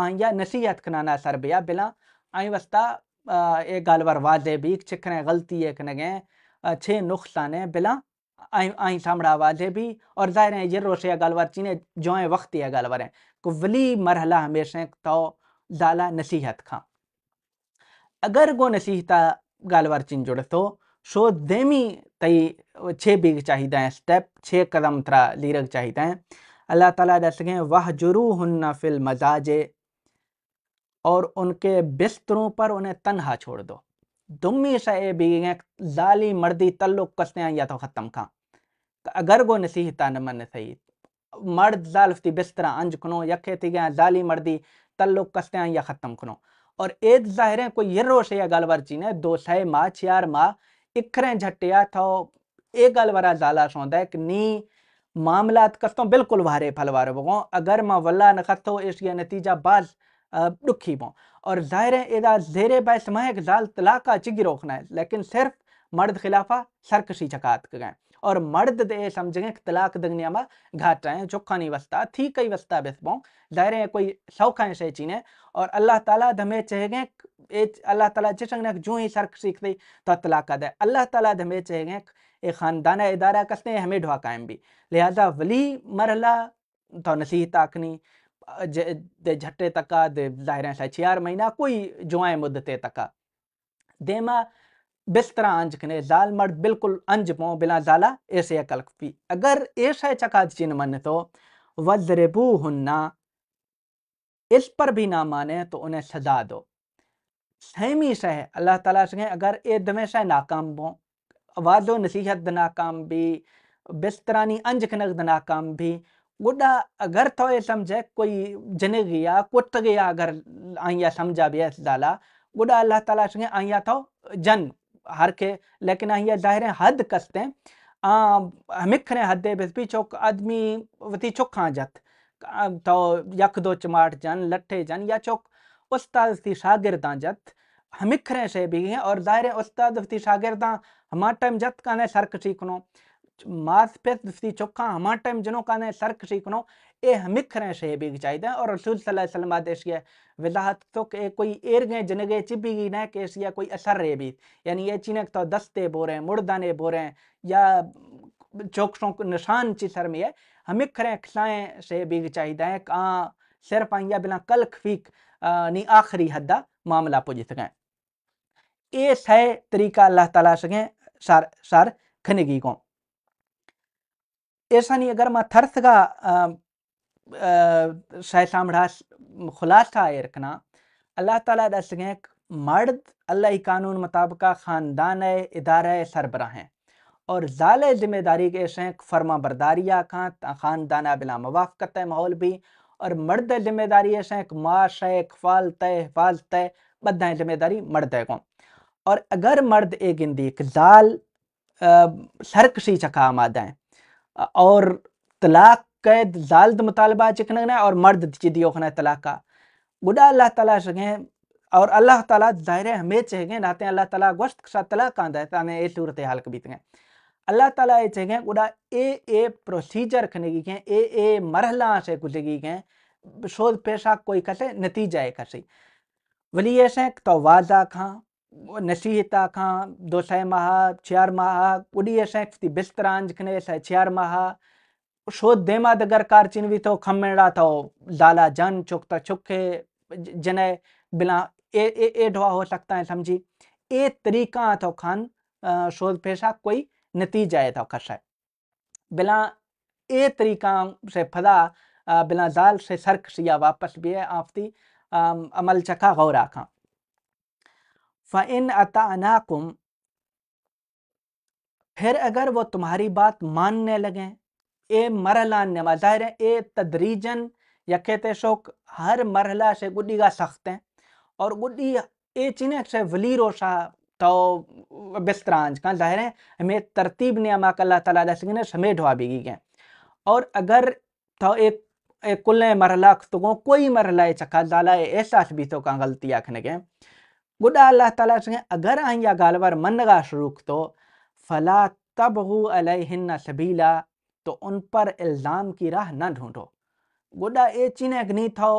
आया नसीहत खनाना सरबिया बिला आई वस्ता ए गलवार वाजे भी छिखने गलती है नगे नुकसान है बिला आई सामड़ा वाजे भी और ज़ाहिर है ये रोशे गलवर चीने जो है वक्त या गलवर को वली मरहला हमेशा तो जाला नसीहत खा अगर गो नसीहता गलवर चीन जुड़ तो सो देमी तई छे बीग चाहिदा है स्टेप छे कदम तरा लीरक चाहिदा है अल्लाह ताला दस गए वह जुरू हन्ना फिल मजाजे और उनके बिस्तरों पर उन्हें तनहा छोड़ दो दुमी शे बीगें लाली मर्दी तल्लुक कसने या तो ख़त्म खां अगर गो नसीहता न मन सही मर्द जालफती बिस्तरा अंज खनो यखे थी गया जाली मर्दी तल्लुक कसने या ख़त्म खनो और एक जाहिर है कोई ये रोश या गलवर चीन है दो सह माँ छियार माँ इखरें झटिया था तो एक गलवरा जाला सौंदा कि नी मामलात कस्तों बिल्कुल भारे फलवार बगो अगर माँ वल्ला न खत हो इसके नतीजा बाज दुखी बो और ज़ाहिर एदा जेरे ब समहक जाल तला का चिगी रोकना है लेकिन सिर्फ मर्द खिलाफा सरकशी चकात गए और मर्द दे समझें तलाक दंगनिया में घाटा है चोखा नहीं वस्ता थी कई वस्ता बेसबों दायरे कोई सौखा से चीने और अल्लाह ताला धमे चहेगे अल्लाह ताला जिस जिसंग जो ही सर्क सीख दी तो तलाक दे अल्लाह ताला धमे चहेगे एक खानदान इदारा कसते हैं हमें ढवा कायम भी लिहाजा वली मरला तो नसीहत आखनी झट्टे तक दायरें छियार महीना कोई जुआएं मुद्दते तक देमा बिस्तर अंज कने जाल मर्द बिल्कुल अंज पो बिना जाला ऐसे अकल पी अगर ऐसा चका चिन्ह मन तो वज्रबू हुन्ना इस पर भी ना माने तो उन्हें सजा दो सहमी सह अल्लाह ताला से अगर ए दमे सह नाकाम बो आवाज़ो नसीहत नाकाम भी बिस्तरानी अंज कनक नाकाम भी अगर तो ये ಗುಡ್ಡ ಅಗರ್ಥವೇ ಸಮಜೆ ಕೊಯ್ ಜನಗಿಯ ಕೊಟ್ಟಗೆಯ ಅಗರ್ ಆಯ್ಯ ಸಮಜ ಬೇಸ್ डाला गुड अल्लाह ताला से आइया तो जन हर के लेकिन आइया जाहिर है हद कसते हमें खरे हद बस भी चौक आदमी वती चौखा जत तो यक दो चमाट जन लट्ठे जन या चौक उस्ताद थी शागिरदा जत हमें खरे से भी हैं और जाहिर है उस्ताद थी शागिरदा हमार टाइम जत काने सरक सीखनो ಮಾಸ್ಪೇಸ್ ಚೊಕ್ಕ ಹಮಾ ಟೈಮ್ ಜನೋ ಕಾನೆ सर्क ಶೀಕನೋ ए हमिक खरे शे बिग चाहिए और रसूल सल्लल्लाहु अलैहि वसल्लम आदेश के विलाहत तो के कोई एर गए जन गए चिपी गई ना केस या कोई असर रहे भी यानी ये चीनक तो दस्ते बो बोरे मुर्दाने बोरे या चौकसों को निशान ची सर में है हमिक खरे खसाएं शे बिग चाहिए है का सिर पाइया बिना कल खफीक नी आखिरी हद का मामला पुज सकें ए सह तरीका अल्लाह तला सकें सर सर खनगी को ऐसा अगर ඒසනි का තර්ථග शायसामढ़ा खुलासा रखना अल्लाह ताला दस गए मर्द अल्लाह कानून मुताबिक ख़ानदान इदारा सरबरा हैं और ज़ाल ज़िम्मेदारी के शेख फर्मा बरदारिया खां खानदान बिला मवाफ़त माहौल भी और मर्द ज़िम्मेदारी ऐसे माश है खफाल तय फ़ाल तय बदाएँ ज़िम्मेदारी मर्द है और अगर मर्द ए गिंदी ज़ाल सरकशी चखा मादाएँ और तलाक कैद जाल्द मुतालबा चिकनगना और मर्द तलाक तलाका गुडा अल्लाह तला सगें और अल्लाह ताला दायरे हमें चाहिए नाते अल्लाह तला गोश्त सा तला कांदा ताने ए सूरत हाल के बीत गए अल्लाह तला ये चाहिए गुडा ए ए प्रोसीजर खने की गए ए ए मरहला से गुजरी गए शोध पेशा कोई कसे नतीजा है कसे वली ऐसे तो वाजा खां नसीहत खां दोसाए माहा छियार माहा कुडी असां बिस्तर आंज खने छियार माह शो देमा दगर कार चिनवी तो खमेड़ा तो लाला जन चुकता चुके जने बिना ए ए ए ढवा हो सकता है समझी ए तरीका तो खान शोध पेशा कोई नतीजा है तो है बिना ए तरीका से फदा बिना जाल से सरक सिया वापस भी है आपती अमल चखा गौरा खां फ़िन अतानाकुम फिर अगर वो तुम्हारी बात मानने लगें ए मरला नमा ज़ाहिर ए तदरीजन या कहते शौक हर मरला से गुडी का सख्त हैं और गुडी ए चिन्ह से वली रोशा तो बिस्तरांज का ज़ाहिर है हमें तरतीब ने अमा अल्लाह तला ने समेट हुआ भी गए और अगर तो एक एक कुल मरला तो कोई मरला चखा जाला ऐसा भी तो का गलती आखने के बुढ़ा अल्लाह ताला चंगे अगर आइया गालवर मनगा शरूक तो फला तबहू अलहिन्ना सबीला तो उन पर इल्ज़ाम की राह ना ढूंढो गुडा ए चीने नहीं था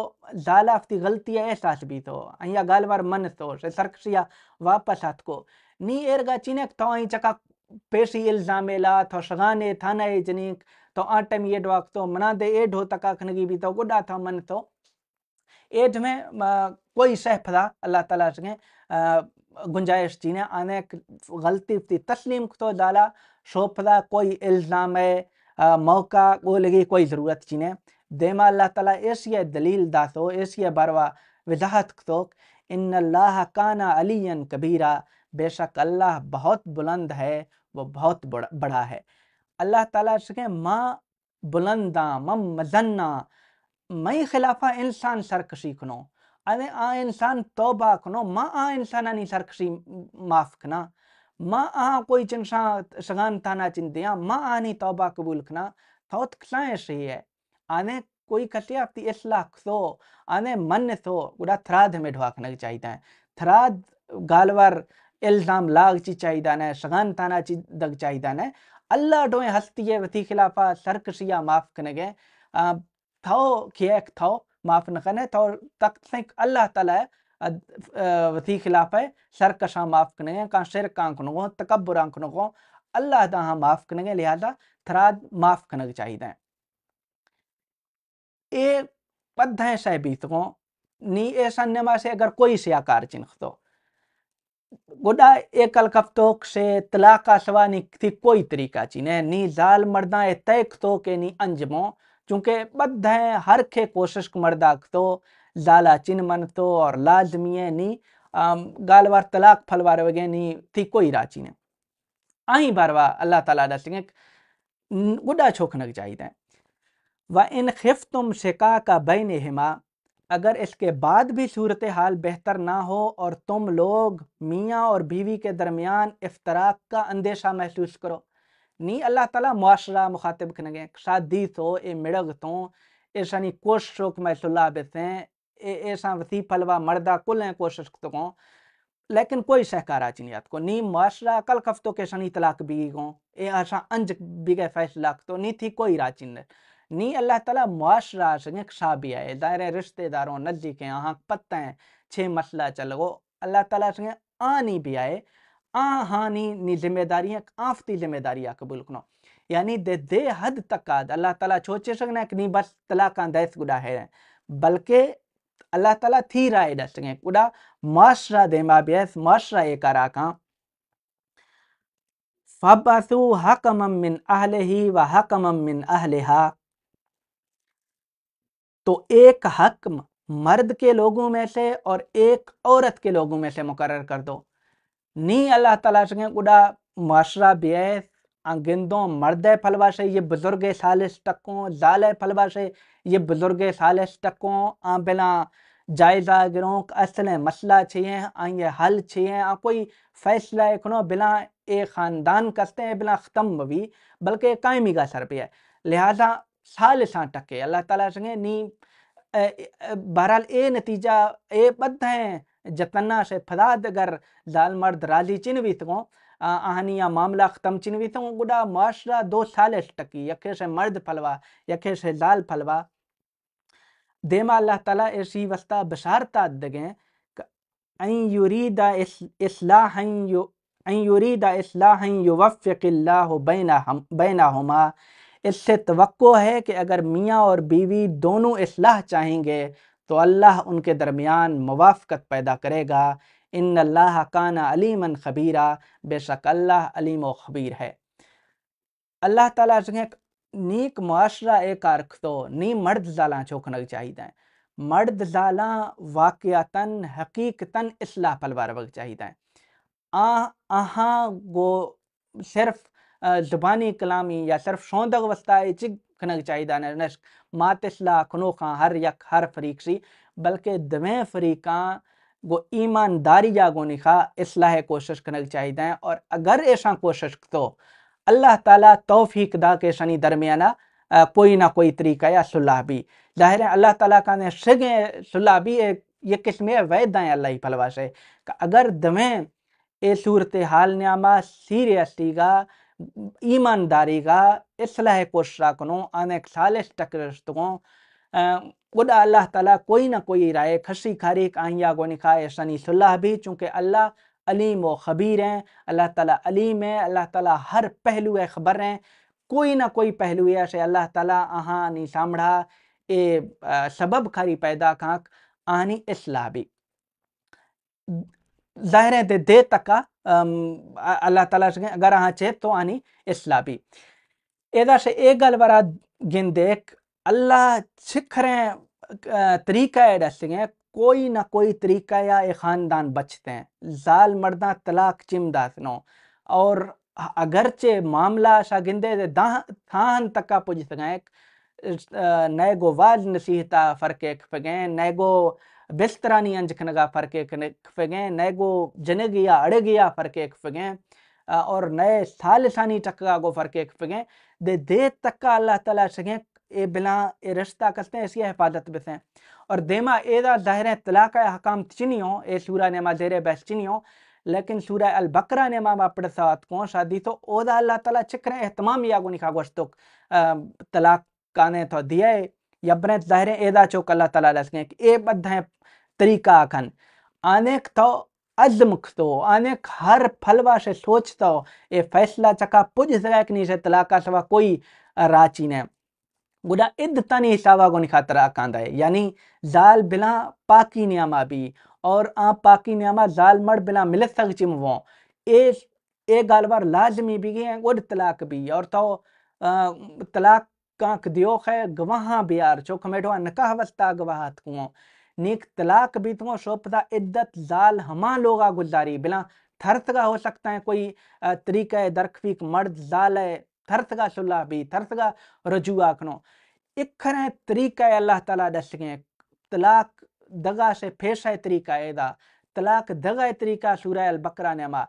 जाला अफ्ती गलती है एहसास भी तो अहिया गालवर मन तो से सरकसिया वापस हाथ को नी एरगा चीने था चका पेशी इल्ज़ाम ला तो शगाने थाना जनीक तो आटम ये डवाक तो मना दे ए ढो तका खनगी भी तो गुडा था मन तो एड में कोई शहफरा अल्लाह तला से गुंजाइश जीने आने गलती थी तस्लीम तो डाला शोपदा कोई इल्ज़ाम है मौका वो लगी कोई ज़रूरत जीने देमा अल्लाह तला ऐसी दलील दातो ऐसी बरवा वजाहत तो, तो इन अल्लाह काना अली कबीरा बेशक अल्लाह बहुत बुलंद है वो बहुत बड़ा बड़ा है अल्लाह तला से माँ बुलंदा मम मजन्ना मई खिलाफा इंसान सरकशी खनों अरे आ इंसान तौबा तो कनो मां आ इंसान नहीं सरखसी माफ कना मां आ कोई चिंसा सगान थाना चिंतिया आ मां आनी तौबा तो कबूल कना थोत खसाए सही है आने कोई इस लाख सो आने मन सो उड़ा थराद में ढवाकना चाहिए था थराद गालवर इल्जाम लाग ची चाहिए था ना सगान थाना ची दग चाहिदा ने अल्लाह डोए हस्ती है वती खिलाफा सरकसिया माफ कने गए थाओ खेक थाओ माफ न है तो तख्त से अल्लाह तला वसी खिलाफ है सरकशा माफ़ करेंगे कहाँ का शिर कांकनों तकबर आंकनों अल्लाह हाँ माफ़ करेंगे लिहाजा थराद माफ़ करने करना चाहिए ये पद्धें शह बीत को नी ऐसा नमा से अगर कोई से आकार चिन्ह तो गुडा एकल अलकफ से तलाक का सवा नी कोई तरीका चीन है नी जाल मर्दा तय तो के नी अंजमों चूँकि बद्ध हर खे कोशिश मर्दाक तो लाला चिन मन तो और लाजमी नी गाल वार तलाक फल वार नी थी कोई राची ने आही बारवा अल्लाह ताला दस गुडा छोखनक चाहिए व इन खिफ तुम शिका का बैन हिमा अगर इसके बाद भी सूरत हाल बेहतर ना हो और तुम लोग मियाँ और बीवी के दरमियान इफ्तराक का अंदेशा महसूस करो नी अल्लाह तला मुआरा मुखातिब खनगे शादी तो ए मिड़ग तो ऐसा नी कोशिश हो कि मैसुल्ला बेसें ऐसा वसी फलवा मरदा कुल हैं कोशिश तो लेकिन कोई सहकारा चिनियात को नी मुआरा कल खफ्तो के शनि तलाक बिगी गो ए ऐसा अंज बिगे फैसला तो नी थी कोई राचिन नी अल्लाह ताला मुआशरा संगे भी आए दायरे रिश्तेदारों नजी हैं यहाँ पत्ते हैं छः मसला चल गो अल्लाह ताला संगे आनी भी आए आहानी जिम्मेदारियां आफती जिम्मेदारियां कबूल करो यानी दे दे हद तक अल्लाह तला सोचे सकना कि नहीं बस तला का दैस गुडा है बल्कि अल्लाह तला थी राय डसगे गुडा माशरा दे बेस माशरा ये करा का फबसु हकमम मिन अहलिही व हकमम मिन अहलिहा तो एक हकम मर्द के लोगों में से और एक औरत के लोगों में से मुकर कर दो नी अल्लाह तला से उड़ा माशरा बेस आंगिंदों मर्द फलवा से ये बुजुर्ग सालिस टकों जाल फलवा से ये बुजुर्ग सालिस टकों आ बिना जायजा गिरों असल मसला छे आ ये हल छे आ कोई फैसला खड़ो बिना ए ख़ानदान कसते हैं बिना ख़त्म भी बल्कि कायमी का सर पे है लिहाजा साल सा टके अल्लाह तला संगे नी बहरहाल ए नतीजा ए बद हैं जतन्ना से फदाद अगर लाल मर्द राजी चिन्हित हों आहनी या मामला ख़त्म चिन्हित तो गुडा माशरा दो साल टकी यखे से मर्द फलवा यखे से लाल फलवा देमा अल्लाह ताला ऐसी वस्ता बशारता दगे अन युरीदा यु अन युरीदा इसलाहन युवफ़िक़िल्लाहु बैनहम बैनहुमा इससे तो है कि अगर मियाँ और बीवी दोनों इस्लाह चाहेंगे तो अल्लाह उनके दरमियान मवाफ़त पैदा करेगा इन अल्लाह काना अलीमन खबीरा बेशक अल्लाह अलीम व खबीर है अल्लाह ताला नीक मुआरा ए कारख तो नी मर्द जालां चोखना चाहिए मर्द जाला वाकयातन हकीकतन इसलाह पलवार वग चाहिए आ आहा गो सिर्फ ज़बानी कलामी या सिर्फ शौंदग वस्ता चिग कनक चाहिदा न नश्क मा तिसला खनोखा हर यक हर फरीक सी बल्कि दवें फरीका गो ईमानदारी जा गो निखा इसलाह कोशिश कनक चाहिदा और अगर ऐसा कोशिश तो अल्लाह ताला तौफीक दा के शनि दरमियाना कोई ना कोई तरीका या सुलह भी जाहिर है अल्लाह ताला का ने सिग सुलह भी एक ये किस्म वैद है अल्लाह फलवा से अगर दवें ए सूरत हाल नामा सीरियसटीगा ईमानदारीगा इसलाह कोशिशाकनों अनेक सालिस टकरस्तों गुड अल्लाह तला कोई ना कोई राय खसी खारी आहिया गो निखाए सनी सुल्लाह भी चूँकि अल्लाह अलीम व खबीर हैं अल्लाह तला अलीम है अल्लाह तला हर पहलू है खबर हैं कोई ना कोई पहलू है से अल्लाह तला आहाँ नी सामढ़ा ए सबब खारी पैदा खाक आनी इसलाह भी ज़ाहिर है दे, दे तका अल्लाह ताला अगर अहाँ चेप तो आनी इसला एदा से एक गल बरा गिन देख अल्लाह छिखरे तरीका है डस गए कोई ना कोई तरीका या एक ख़ानदान बचते हैं जाल मर्दा तलाक चिमदास नो और अगरचे मामला सा गिंदे दे थान तक पुज सकें नए गो वाज नसीहता फ़र्क एक फगैन नए गो बेस्तरानी ಬೆಸ್ತರಾನಿ ಅಂಜಕನಗ ಫರ್ಕೆ ಕನೆಕ್ಫೆಗೆ ನೈಗೋ ಜನೆಗಿಯ ಅಡೆಗಿಯ ಫರ್ಕೆ फगे और नए साल सानी टक्का गो फरके फगे दे दे तक्का अल्लाह तला सगे ए बिला ए रिश्ता कसते हैं इसकी हिफाजत बसें और देमा एदा ज़ाहिर है तलाक हकाम चिनियो ए सूरा ने नेमा जेर बस चिनियो लेकिन सूरा अल बकरा ने मा बापड़ साथ को शादी तो ओदा अल्लाह ताला चिक्र एहतमाम यागो निखा गोश्तुक तलाक काने तो दिया है यबने ज़ाहिर एदा चो अल्लाह तला रसगे ए बद्ध तरीका अखन अनेक तो अजमुख तो अनेक हर फलवा से सोच तो ए फैसला चका पुज जगह नहीं से तलाका सवा कोई राची ने गुडा इद तनी हिसाबा को निखातर कांदा है यानी जाल बिना पाकी नियामा भी और आ पाकी नियामा जाल मड़ बिना मिल सक चिमवो ए ए गाल बार लाजमी भी गए गुड तलाक भी और तो तलाक कांक दियो है ಕಾಂಕ್ದಿಯೋಖೆ ಗವಹ नकाह वस्ता ನಕಹವಸ್ತಾ ಗವಾಹತ್ಕುವೋ नीक तलाक बीतवो शोपदा इद्दत जाल हमा लोगा गुजारी बिना थर्त का हो सकता है कोई तरीका है दरखवीक मर्द जाल है थर्त का सुल्ला भी थर्त का रजू आखनो इखर तरीका है अल्लाह ताला दस गए तलाक दगा से फेस है तरीका है दा तलाक दगा है तरीका सूरह अल बकरा ने मा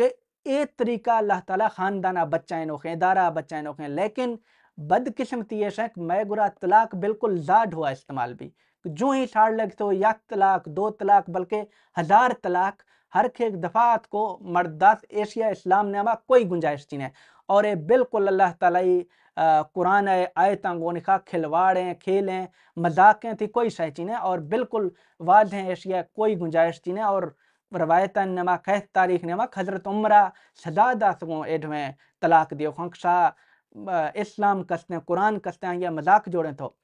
के ए तरीका अल्लाह ताला खानदाना बच्चा नोखे दारा बच्चा नोखे लेकिन बदकिस्मती है मै मैगुरा तलाक बिल्कुल जाड हुआ इस्तेमाल भी जो ही साड़ लग तो या तलाक दो तलाक बल्कि हज़ार तलाक हर एक दफ़ात को मर्दात एशिया इस्लाम नामा कोई गुंजाइश नहीं है और ये बिल्कुल अल्लाह तलाई कुरान है आयता गोनिखा खिलवाड़ें खेलें मजाकें थी कोई शह चीन है और बिल्कुल वाद हैं एशिया कोई गुंजाइश चीन है और रवायता नमा कह तारीख नमा हजरत उम्र सदा दासों एडवें तलाक दियो खंक्षा इस्लाम कसते हैं कुरान कसते हैं या मजाक जोड़े तो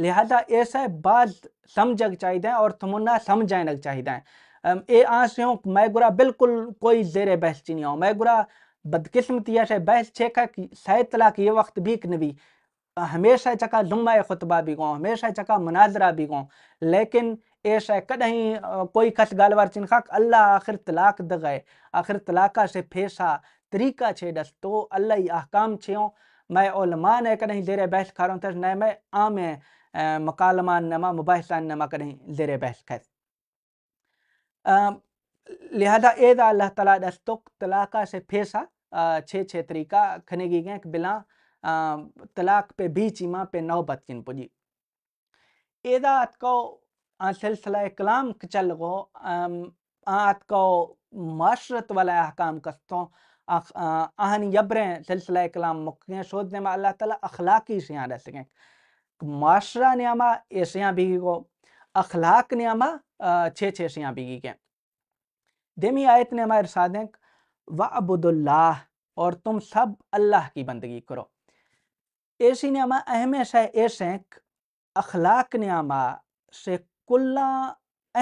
लिहाजा ऐसे बात समझक चाहिए और तमन्ना समझानक चाहिए ए आस हूँ मैं गुरा बिल्कुल कोई जेर बहस ची नहीं हूँ मैं गुरा बदकिस्मती ऐसे बहस छेख है कि सैतला की ये वक्त भी एक नबी हमेशा चका जुम्मा खुतबा भी गो हमेशा चका मुनाजरा भी गो लेकिन ऐसा कदहीं कोई खस कस चिन खाक अल्लाह आखिर तलाक दगाए आखिर तलाका से फेसा તરીકા છે દસ તો અલ્લાહ અહકામ છેઓ मैं ओलमा ने कहीं जेर बहस खारों तस न मैं आमे मकालमा नमा मुबाहसान नमा कहीं जेर बहस खैस लिहाजा एदा अल्लाह तला दस तो तलाका से फेसा छे छे तरीका खने की गें बिला तलाक पे भी चीमा पे नौ बतकिन पुजी एदा अतको सिलसिला कलाम चल गो आत को माशरत वाला अहकाम कस्तों आहनी यबरें सिलसिला कलाम मुख्य शोध ने अल्लाह अखलाक ही सियाँ रह सकें माशरा न्यामा एशियाँ बीगी को अखलाक नियामा छः छः शियाँ बीगी के देमी आयत ने हमारे सादें व अबुदुल्लाह और तुम सब अल्लाह की बंदगी करो ऐसी नियामा अहम है ऐसे अखलाक नियामा से कुल्ला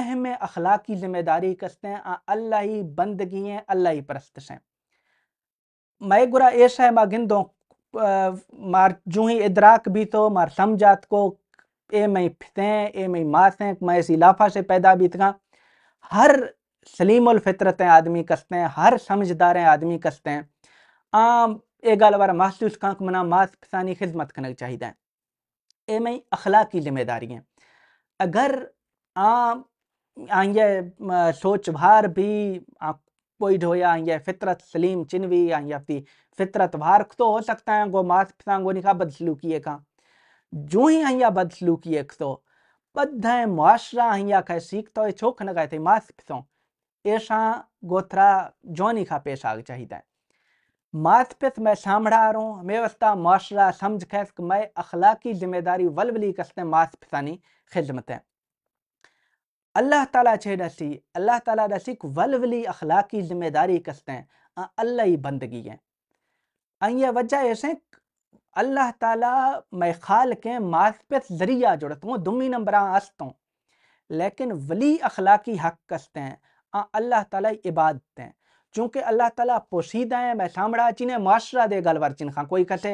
अहम अखलाक की जिम्मेदारी कसते हैं अल्लाह ही बंदगी हैं अल्लाह ही परस्त हैं गुरा ऐसा है मागिंदो मार जू ही इदराक भी तो मार समझात को ए मई फितें ए मई हैं मैं इस इलाफा से पैदा भी हर सलीम उलफितरतें आदमी कसते हैं हर समझदारें आदमी कसते हैं आम ए गल वारा महसूस कंक मना मास फसानी खिदमत कनक चाहिए ए मई अखला की जिम्मेदारी हैं अगर आम आइए सोच भार भी आ पोइड हो या फितरत सलीम चिनवी या याफ्ती फितरत वारक तो हो सकता है गो मास फिसांगो निका बदसलू किए का जो ही या बदसलू किए तो बधाए मुआशरा या कह सीख तो छोख न गए थे मास फिसो ऐसा गोथरा जो निका पेश आग चाहिए मास पिस मैं सामड़ा रो मैं वस्ता मुआशरा समझ कह मैं अखलाकी जिम्मेदारी वलवली कसते मास खिदमत है अल्लाह ताला छे दसी अल्लाह ताला रसिक वलवली अखलाकी ज़िम्मेदारी कसते हैं अं, अल्लाह ही बंदगी है अँ अं, वजह ऐसे अल्लाह ताला मैं खाल के मास्पेस जरिया जुड़ता हूँ दुमी नंबर हूँ लेकिन वली अखलाकी हक कसते कसतें अं, अल्लाह ताला इबादतें चूंकि अल्लाह ताला पोशीदा है मैं सामड़ा चिने माशरा दे गलवर चिन खां कोई कसे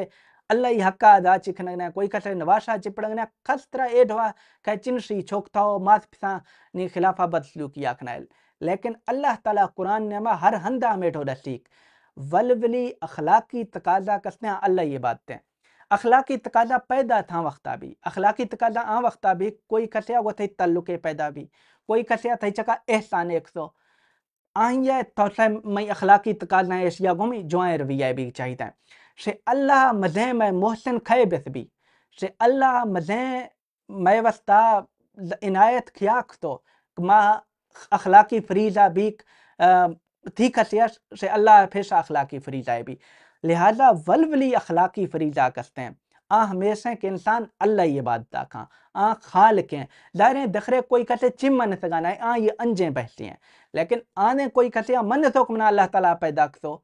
अल्लाह हक्का અલ્લાહ હક્કા દાચી ખનગના કોઈ કઠે નવાશા ચિપડગના ખસ્તરા એઢવા કે ચિનશી છોકતાઓ માસ પિસા ने ખિલાફા बदलू किया ખનાયલ लेकिन अल्लाह ताला कुरान ने मा हर हंदा मेठो दसीक वलवली अखलाकी तकाजा कसने अल्लाह ये बात है अखलाकी तकाजा पैदा था वक्ता भी अखलाकी तकाजा आ वक्ता भी कोई कसया वो थे तल्लुके पैदा भी कोई कसया थे चका एहसान एक सौ आइए तो मई अखलाकी तकाजा एशिया घूमी जो रवैया भी चाहिए से अल्लाह मज़ें मैं मोहसिन खे बेसबी से अल्लाह मज़ें मैं वस्ता इनायत ख्याख तो माँ अखलाकी फरीजा बीक थी खसियस से अल्लाह फिर अखलाकी फरीजा भी लिहाजा वलवली अखलाकी फरीजा कसते हैं आ हमेशा के इंसान अल्लाह ये बात दाखा आ खाल के दायरे दखरे कोई कहते चिम मन गाना है आ ये अंजें बहती हैं लेकिन आने कोई कहते मन तो मना अल्लाह तला पैदा कसो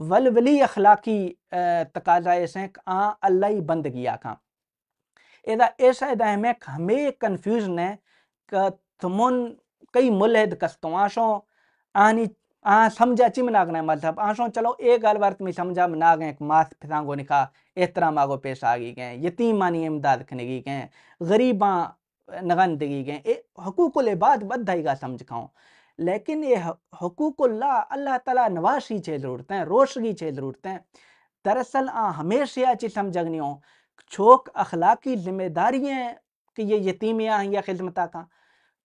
वलवली अखलाकी तकाजा ऐसे आ अल्लाह ही बंद किया का एदा ऐसा एदा हमें हमें कंफ्यूज ने क तुमन कई मुलहद कस्तो आशो आनी आ समझा चिम नाग ने मतलब आशो चलो एक गल वर्त में समझा ना गए मास फिसांगो निका एतरा मागो पेश आ गई गए यतीम मानी इमदाद खने खनगी गए गरीबा नगन दगी गए हकूकुल बात बद्धाई का समझ खाऊं लेकिन ये हकूक़ुल्ला अल्लाह तला नवाशी छे ज़रूरतें रोशनी छे ज़रूरतें दरअसल आ हमेशा अची हो चौक अखलाकी ज़िम्मेदारियाँ कि ये यतीमियाँ या खिदमत का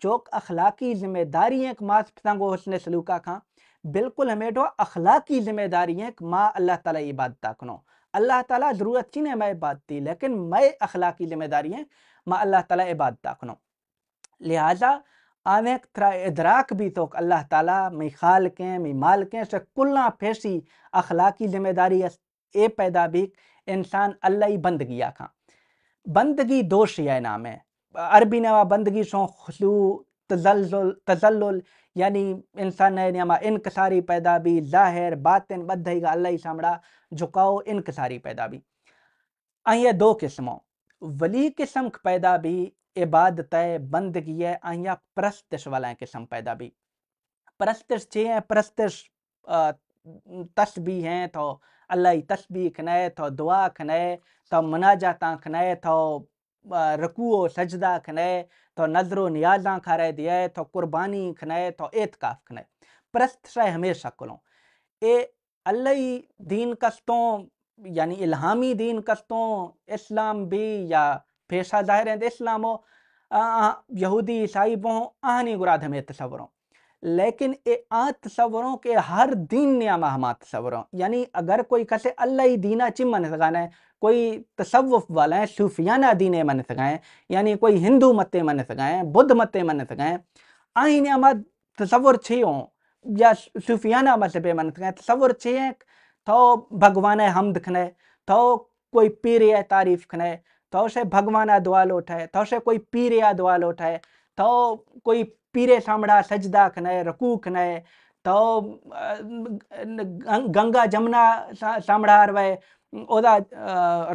चौक अखलाकी ज़िम्मेदारियाँ माँ तंगो हसन सलूका का बिल्कुल हमें डो अखलाकी ज़िम्मेदारियाँ माँ अल्लाह तला इबादत कनो अल्लाह तला ज़रूरत चीन है मैं इबादत लेकिन मैं अखलाकी ज़िम्मेदारियाँ माँ अल्लाह तला इबादत कनो लिहाजा इधराक भी तो अल्लाह tok में खाल mi में माल मालकें से कुल्ला फैसी अखलाकी जिम्मेदारी ए पैदा भी इंसान अल्लाह ही बंदगिया खां बंदगी दोष या नाम है अरबी नामा बंदगी सो खुशू तजल तजल यानी इंसान नामा इनकसारी पैदा भी जाहिर बातिन बधई का अल्लाह सामड़ा झुकाओ इनकसारी पैदा भी आइए दो किस्मों वली किस्म पैदा भी इबादत बंदगी है आइया परस्तश वालें किस्म पैदा भी प्रस्तिश चे हैं प्रस्तिश तस्बी हैं तो अल्लाह तस्बी खनाए तो दुआ खनाए तो मनाजाता खनाए तो रकुओ सजदा खनाए तो नजर नियाजा खारे दिया है तो कुर्बानी खनाए तो एतकाफ खनाए परस्त है हमेशा कुलों ए अल्लाह दीन कस्तों यानी इल्हामी दीन कस्तों इस्लाम भी या पेशा ज़ाहिर है इस्लामो यहूदी ईसाई बहु आहनी गुराद हमें तस्वरों लेकिन ए आ तस्वरों के हर दीन नियामा हम तस्वरों यानी अगर कोई कसे अल्लाह ही दीना चिम मन सगाना है कोई तसव्वुफ वाला है सूफियाना दीने मन सगाएं यानी कोई हिंदू मते मन सगाएं बुद्ध मते मन सगाएं आही नियामा तस्वर छे हो या सूफियाना मजहबे मन सगाएं तस्वर छे हैं तो भगवान हमद खने तो कोई पीर तारीफ खने तो से भगवाना द्वाल उठाए तो से कोई पीर या द्वाल उठाए तो कोई पीरे सामड़ा सजदा खनाए रकू खनाए तो गंगा जमुना सामड़ा हरवाए ओदा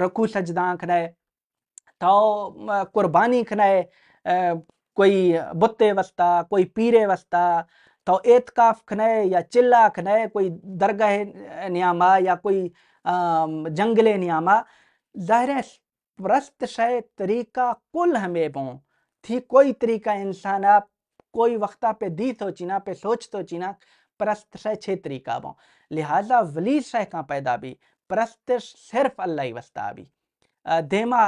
रकू सजदा खनाए तो कुर्बानी खनाए कोई बुत्ते वस्ता कोई पीरे वस्ता तो एतकाफ खनाए या चिल्ला खनाए कोई दरगाह नियामा या कोई जंगले नियामा ज़ाहिर प्रस्त शय तरीका कुल हमें बो थी कोई तरीका इंसान आप कोई वक्ता पे दी तो चिना पे सोच तो चिना प्रस्त शय छे तरीका बों लिहाजा वली शय का पैदा भी प्रस्त सिर्फ अल्लाह वस्ता भी देमा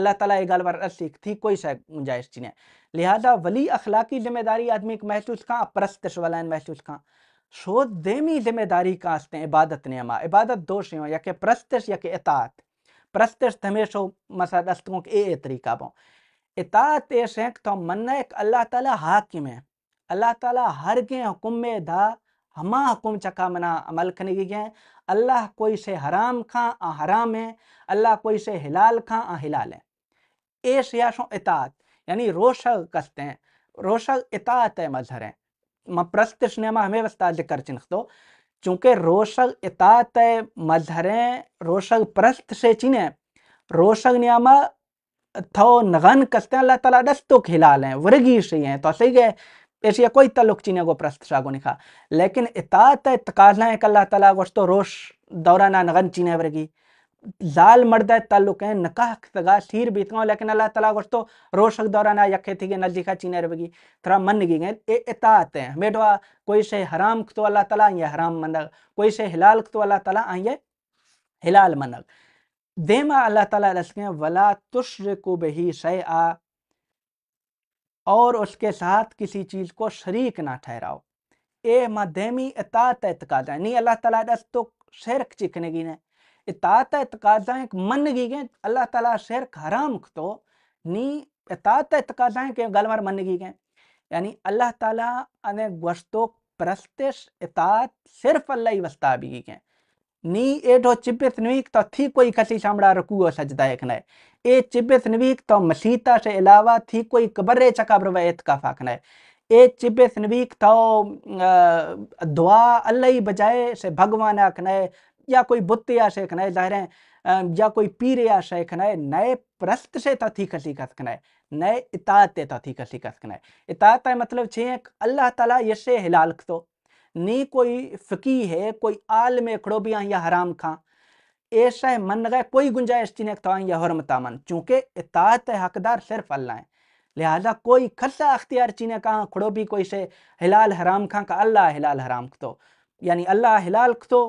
अल्लाह ताला एक गल पर सीख थी कोई शय गुंजाइश चिने लिहाजा वली अखलाकी जिम्मेदारी आदमी को महसूस कहाँ प्रस्त वाला महसूस कहाँ शो देमी जिम्मेदारी कास्ते इबादत नेमा इबादत दो शे या के प्रस्त या के एतात हमेशो ए तरीका बो masadasztunk शेख तो मन एक अल्लाह Allah हाकिम है अल्लाह Taala हर गे हुकुम में दा हमा हुकुम चका मना अमल खन गए अल्लाह कोई से हराम खां आ हराम है अल्लाह कोई से हिलाल खां आ हिलाल है ए याशो इतात यानी रोशक कसते हैं रोशक इतात है मजहर है मप्रस्त सिनेमा हमें वस्ता जिक्र चिन्ह तो चूंकि रोशक इतात मजहरें रोशक प्रस्त से चिन्ह रोशक नियामक थो नगन कसते अल्लाह ताला दस्तो खिलाल हैं वर्गी से हैं तो सही है ऐसी कोई तल्लुक चीने को प्रस्त शागो निखा लेकिन इतात तकाजना है अल्लाह तला गोश्तो रोश दौरान नगन चीने वर्गी लाल मर्द तल्लुक है नकाह सगा थीर बीतगा लेकिन अल्लाह ताला गोश्तो रोशक दौरान यखे थी नजदीका नजीका चीने रवेगी थोड़ा मन गी गए इतात हैं मेडवा कोई से हराम तो अल्लाह तला आइए हराम मनग कोई से हिलाल तो अल्लाह तला आइए हिलाल मनग देमा अल्लाह तला रसकें वला तुश्र को बही शे आ और उसके साथ किसी चीज़ को शरीक ना ठहराओ ए मा माध्यमी इतात एतकाद नहीं अल्लाह तला रस तो शेरक चिकने गिने इतात अल्लाह शेर हराम तो नी इतात के यानी अल्लाह अने गश्तो प्रस्तिश इतात सिर्फ अल्लाह ही वस्ता नी नवीक तो थी कोई सजदा ए नवीक तो मसीता से अलावा थी कोई कबरे फाकना ए तो दुआ अल्लाह ही बजाए से भगवान आखना या कोई बुत या नए ज़ाहिर या कोई पीर या शेख नए प्रस्त से तथी कसी कसकनाए नए इतात तथी कसी कसकनाए इतात मतलब छे अल्लाह तला यशे हिलाल तो नी कोई फ़की है कोई आल में खड़ो भी या हराम खां ऐसा मन गए कोई गुंजाइश थी तो या हरमता मन चूंकि इतात हकदार सिर्फ अल्लाह है लिहाजा कोई खसा अख्तियार चीने कहाँ खड़ो भी कोई से हिलाल हराम खां का अल्लाह हिलाल हराम खतो यानी अल्लाह हिलाल खतो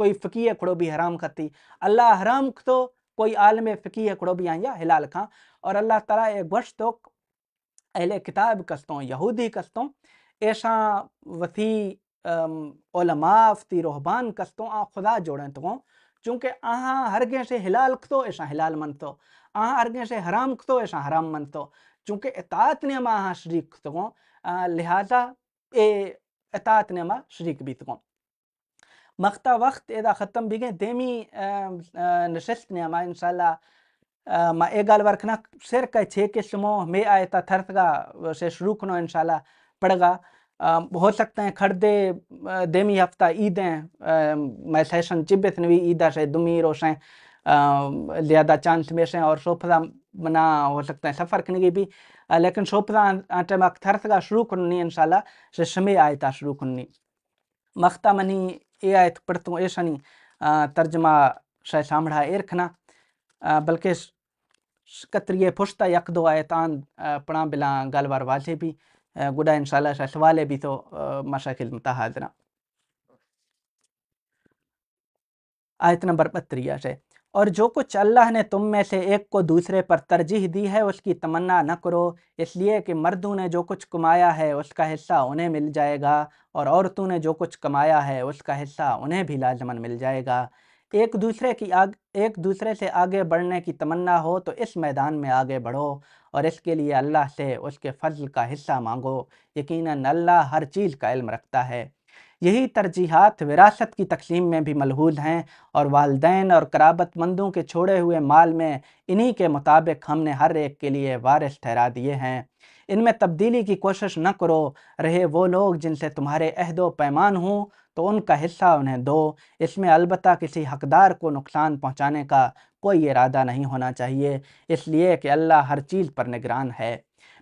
कोई फ़कीह खड़ो भी हराम खती अल्लाह हराम तो कोई आलम फ़कीह खड़ो भी आया हिलाल खां और अल्लाह तला एक वर्ष तो अहल किताब कस्तों यहूदी कस्तों ऐसा वसी ओलमाफ़ती रोहबान कस्तों आ खुदा जोड़ें तो चूँकि अहाँ हर गें से हिलाल खतो ऐसा हिलाल मन तो आहाँ हर गें से हराम खतो ऐसा हराम मन तो चूँकि एतात ने अहाँ शरीक तो लिहाजा ए एतात ने मां शरीक बीत مقطع وقت اذا ختم بگیں دیمی نشست نے ہمارے انشاءاللہ ما اے گال ورکنا سر کا چھے کے سمو میں آئے تا تھرت گا سے شروع کنو انشاءاللہ پڑھ گا हो सकता है खड़दे देमी हफ्ता ईदें मैं सेशन चिबित नवी ईदा से दुमीर होशें लियादा चांस में से और सोफा मना हो सकता है सफ़र करने की भी लेकिन सोफा आटे में अख्तर का शुरू करनी इंशाल्लाह से समय आयता शुरू करनी मख्ता मनी ए आयत पढ़तु ए शनि तर्जमा शाय सामढ़ा ए रखना बल्कि कतरीय फुशता यक दो आयतान पणा बिला गलवार वाजे भी गुडा इनशाला शाह सवाले भी तो मशा खिलमता हाजरा आयत नंबर बत्रिया शाय और जो कुछ अल्लाह ने तुम में से एक को दूसरे पर तरजीह दी है उसकी तमन्ना न करो इसलिए कि मर्दों ने जो कुछ कमाया है उसका हिस्सा उन्हें मिल जाएगा और औरतों ने जो कुछ कमाया है उसका हिस्सा उन्हें भी लाजमन मिल जाएगा एक दूसरे की आग एक दूसरे से आगे बढ़ने की तमन्ना हो तो इस मैदान में आगे बढ़ो और इसके लिए अल्लाह से उसके फजल का हिस्सा मांगो यकीनन अल्लाह हर चीज़ का इल्म रखता है यही तरजीहत विरासत की तकसीम में भी मलहूद हैं और वालदेन और कराबतमंदों के छोड़े हुए माल में इन्हीं के मुताबिक हमने हर एक के लिए वारिस ठहरा दिए हैं इनमें तब्दीली की कोशिश न करो रहे वो लोग जिनसे तुम्हारे अहदो पैमान हों तो उनका हिस्सा उन्हें दो इसमें अलबत् किसी हकदार को नुकसान पहुँचाने का कोई इरादा नहीं होना चाहिए इसलिए कि अल्लाह हर चीज़ पर निगरान है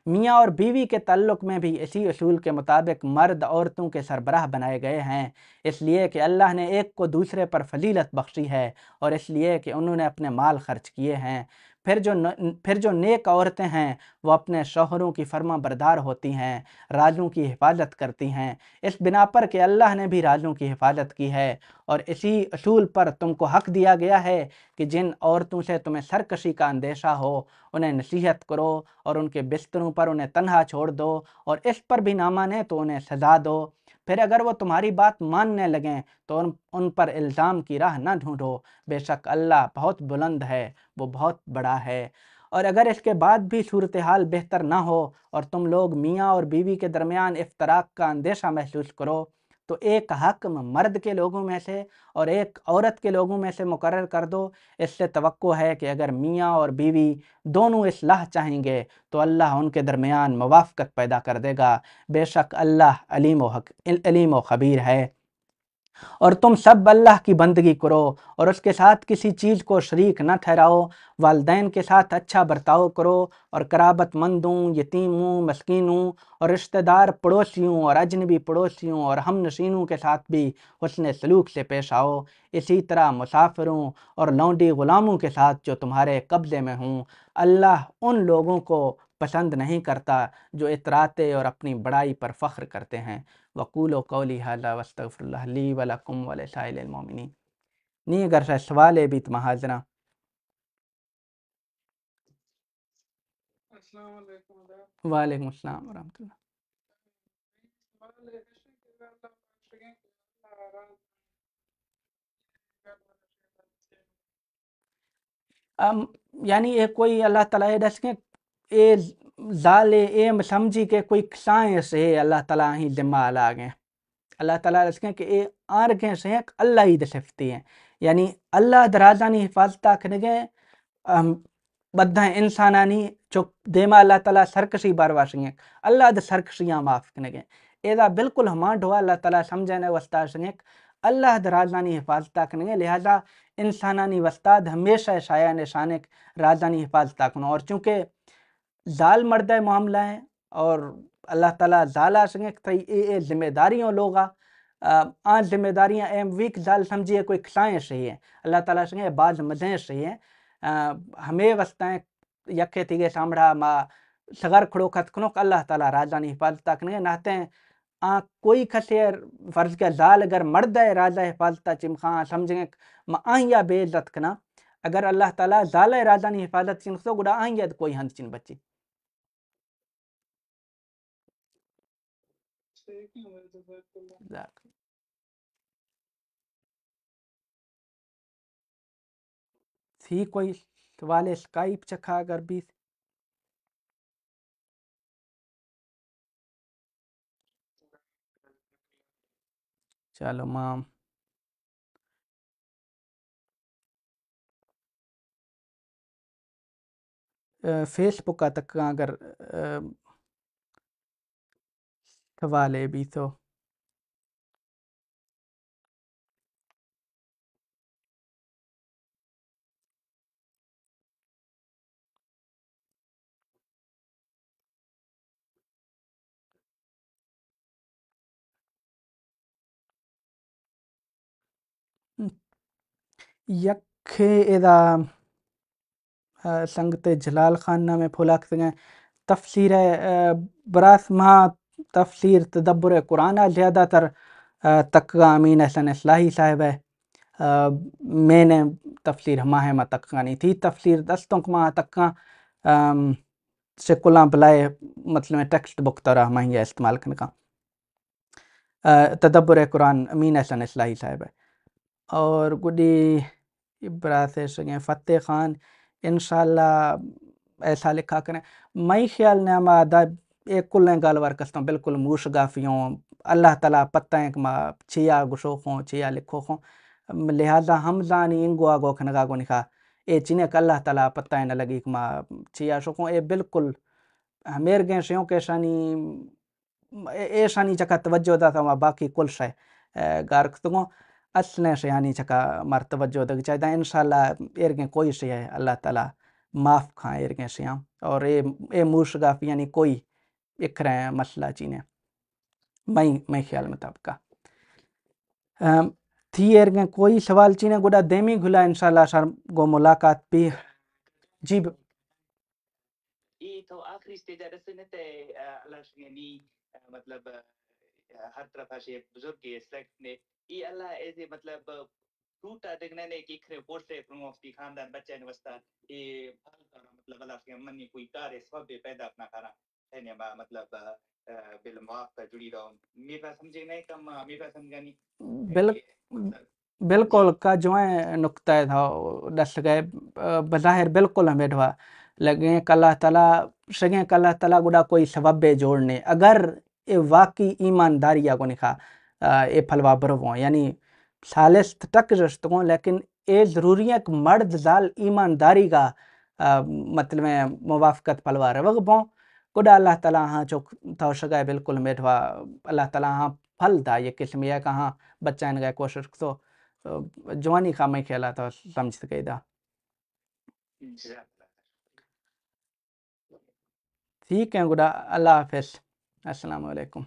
मियाँ और बीवी के तल्लुक में भी इसी असूल के मुताबिक मर्द औरतों के सरबराह बनाए गए हैं इसलिए कि अल्लाह ने एक को दूसरे पर फजीलत बख्शी है और इसलिए कि उन्होंने अपने माल खर्च किए हैं फिर जो न, फिर जो नेक औरतें हैं वो अपने शोहरों की फर्मा बरदार होती हैं राजों की हिफाजत करती हैं इस बिना पर कि अल्लाह ने भी राजों की हिफाजत की है और इसी असूल पर तुमको हक दिया गया है कि जिन औरतों से तुम्हें सरकशी का अंदेशा हो उन्हें नसीहत करो और उनके बिस्तरों पर उन्हें तनहा छोड़ दो और इस पर भी माने तो उन्हें सजा दो फिर अगर वो तुम्हारी बात मानने लगें तो उन, उन पर इल्ज़ाम की राह ना ढूंढो बेशक अल्लाह बहुत बुलंद है वो बहुत बड़ा है और अगर इसके बाद भी सूरत हाल बेहतर ना हो और तुम लोग मियाँ और बीवी के दरमियान इफ्तराक का अंदेशा महसूस करो तो एक हक मर्द के लोगों में से और एक औरत के लोगों में से मुकर कर दो इससे तो है कि अगर मियाँ और बीवी दोनों इसलाह चाहेंगे तो अल्लाह उनके दरमियान मवाफ़त पैदा कर देगा बेशक अल्लाह अलीम अलीम व ख़बीर है और तुम सब अल्लाह की बंदगी करो और उसके साथ किसी चीज़ को शरीक न ठहराओ वालदेन के साथ अच्छा बर्ताव करो और कराबतमंदों यतीमों मस्किनों और रिश्तेदार पड़ोसियों और अजनबी पड़ोसियों और हम नशीनों के साथ भी हसन सलूक से पेश आओ इसी तरह मुसाफिरों और लौंडी ग़ुलामों के साथ जो तुम्हारे कब्ज़े में हों अल्लाह उन लोगों को पसंद नहीं करता जो इतराते और अपनी बड़ाई पर फ़ख्र करते हैं वकूल कौली हाल वस्तफ़रली वलकुम वलसाइलमिन नी अगर सवाल है बीत तो महाजरा वालेकुम अस्सलाम वरहमतुल्लाह यानी ये कोई अल्लाह ताला ये दस के ए ज़ाल एम समझी के कोई खसाएँ से अल्लाह तला ही दिमा ला गए अल्लाह तला रखें कि ए आर गए से अल्लाह ही दसफ्ती हैं यानी अल्लाह नहीं हिफाजत आखने गए बदा नहीं जो देमा अल्लाह तला सरकशी बारवासी अल्लाह द सरकशियाँ माफ़ करने गए एदा बिल्कुल हमां डोआ अल्लाह तला समझने वस्ता सने अल्लाह नहीं हिफाजत गए लिहाजा इंसानानी वस्ताद हमेशा शाया निशान राजानी हिफाजत करो और चूँकि जाल मर्द मामला है और अल्लाह ताला ज़ाल आशंगे थई ए ए हो लोगा आ जिम्मेदारियाँ एम वीक जाल समझिए कोई खिलाएँ सही है अल्लाह ताला संगे बाज मजें सही है हमें वस्ताएँ यखे तिगे सामा माँ सगर खड़ो खत खनोक अल्लाह ताला राजानी हिफाजत नहाते हैं आ कोई खसे फर्ज के जाल अगर मर्द है राजा हिफाजत चिमखा समझेंगे माँ आइया बेइज्जत कना अगर अल्लाह ताला जाल राजानी हिफाजत चिमखो तो गुड़ा गुड़ा तो कोई हंस चिन बच्ची Exactly. Sequel वाले स्काइप चखा भी चलो माम फेसबुक का तक अगर Cavale Bito. यखे एदा संगते जलाल खाना में फुलाक सिंह तफसीर है बरासमा तफसीर तदब्बर कुरान ज़्यादातर तक अमीन अहसन असलाही साहब है मैंने तफसर माह माँ तक नहीं थी तफसर दस्तों माँ तक से कुला बलाए मतलब टेक्स्ट बुक तरह हमारे इस्तेमाल करने का तदब्बर कुरान अमीन अहसन असलाही साहब है और गुडी इब्रा से फ़तेह ख़ान इन ऐसा लिखा करें मई ख्याल ने हम आदा ekkulen galwar kastam बिल्कुल मूश गाफियों अल्लाह तला पत्तें कमा छिया गुशो खों छिया लिखो खों लिहाजा हम जानी इन गुआ गो खनगा गो निखा ए चिनक अल्लाह तला पत्तें न लगी माँ छिया शोखों ए बिल्कुल हमेर गें शयों के शानी ए शानी चका तवज्जो दा था बाकी कुल शय गार तुगो असलें शयानी चका मार तवज्जो दग चाहिदा इंशाल्लाह एर गें कोई शय अल्लाह तला माफ़ खां एर गें श्याम और ए ए मूश गाफ यानी कोई लिख रहे हैं मसला जी ने मई मई ख्याल में तब तो का थी एर के कोई सवाल जी ने गुडा देमी घुला इंशाल्लाह सर गो मुलाकात भी जी तो आखिरी स्टेज है रसने ते तो, अल्लाह शंगनी मतलब हर तरफ आशे बुजुर्ग के सेक्ट ने ई अल्लाह ऐसे मतलब टूटा देखने ने कि खरे पोस्टे फ्रॉम ऑफ की खानदान बच्चे ने वस्ता ये मतलब अल्लाह के मन कोई कार सब पैदा अपना करा सिनेमा मतलब फिल्म आप जुड़ी रहो मेरा समझे नहीं कम मेरा समझा नहीं मतलब बिल्कुल का जो है नुकता था दस गए बज़ाहिर बिल्कुल हमें ढवा लगे कल्ला तला सगे कल्ला तला गुड़ा कोई सबबे जोड़ने अगर ये वाकई ईमानदारी को निखा ये फलवा बरवो यानी सालिस तक रिश्तों लेकिन ये ज़रूरी है कि मर्द जाल ईमानदारी का मतलब मुवाफकत फलवा रवग रवो गोडा अल्लाह तला हाँ जो तौशगा बिल्कुल मेढवा अल्लाह तला हाँ फल था ये किस्म यह कहाँ बच्चा गए कोशिश तो, तो जवानी का मैं खेला था समझ गई था ठीक है गुडा अल्लाह हाफिज अस्सलाम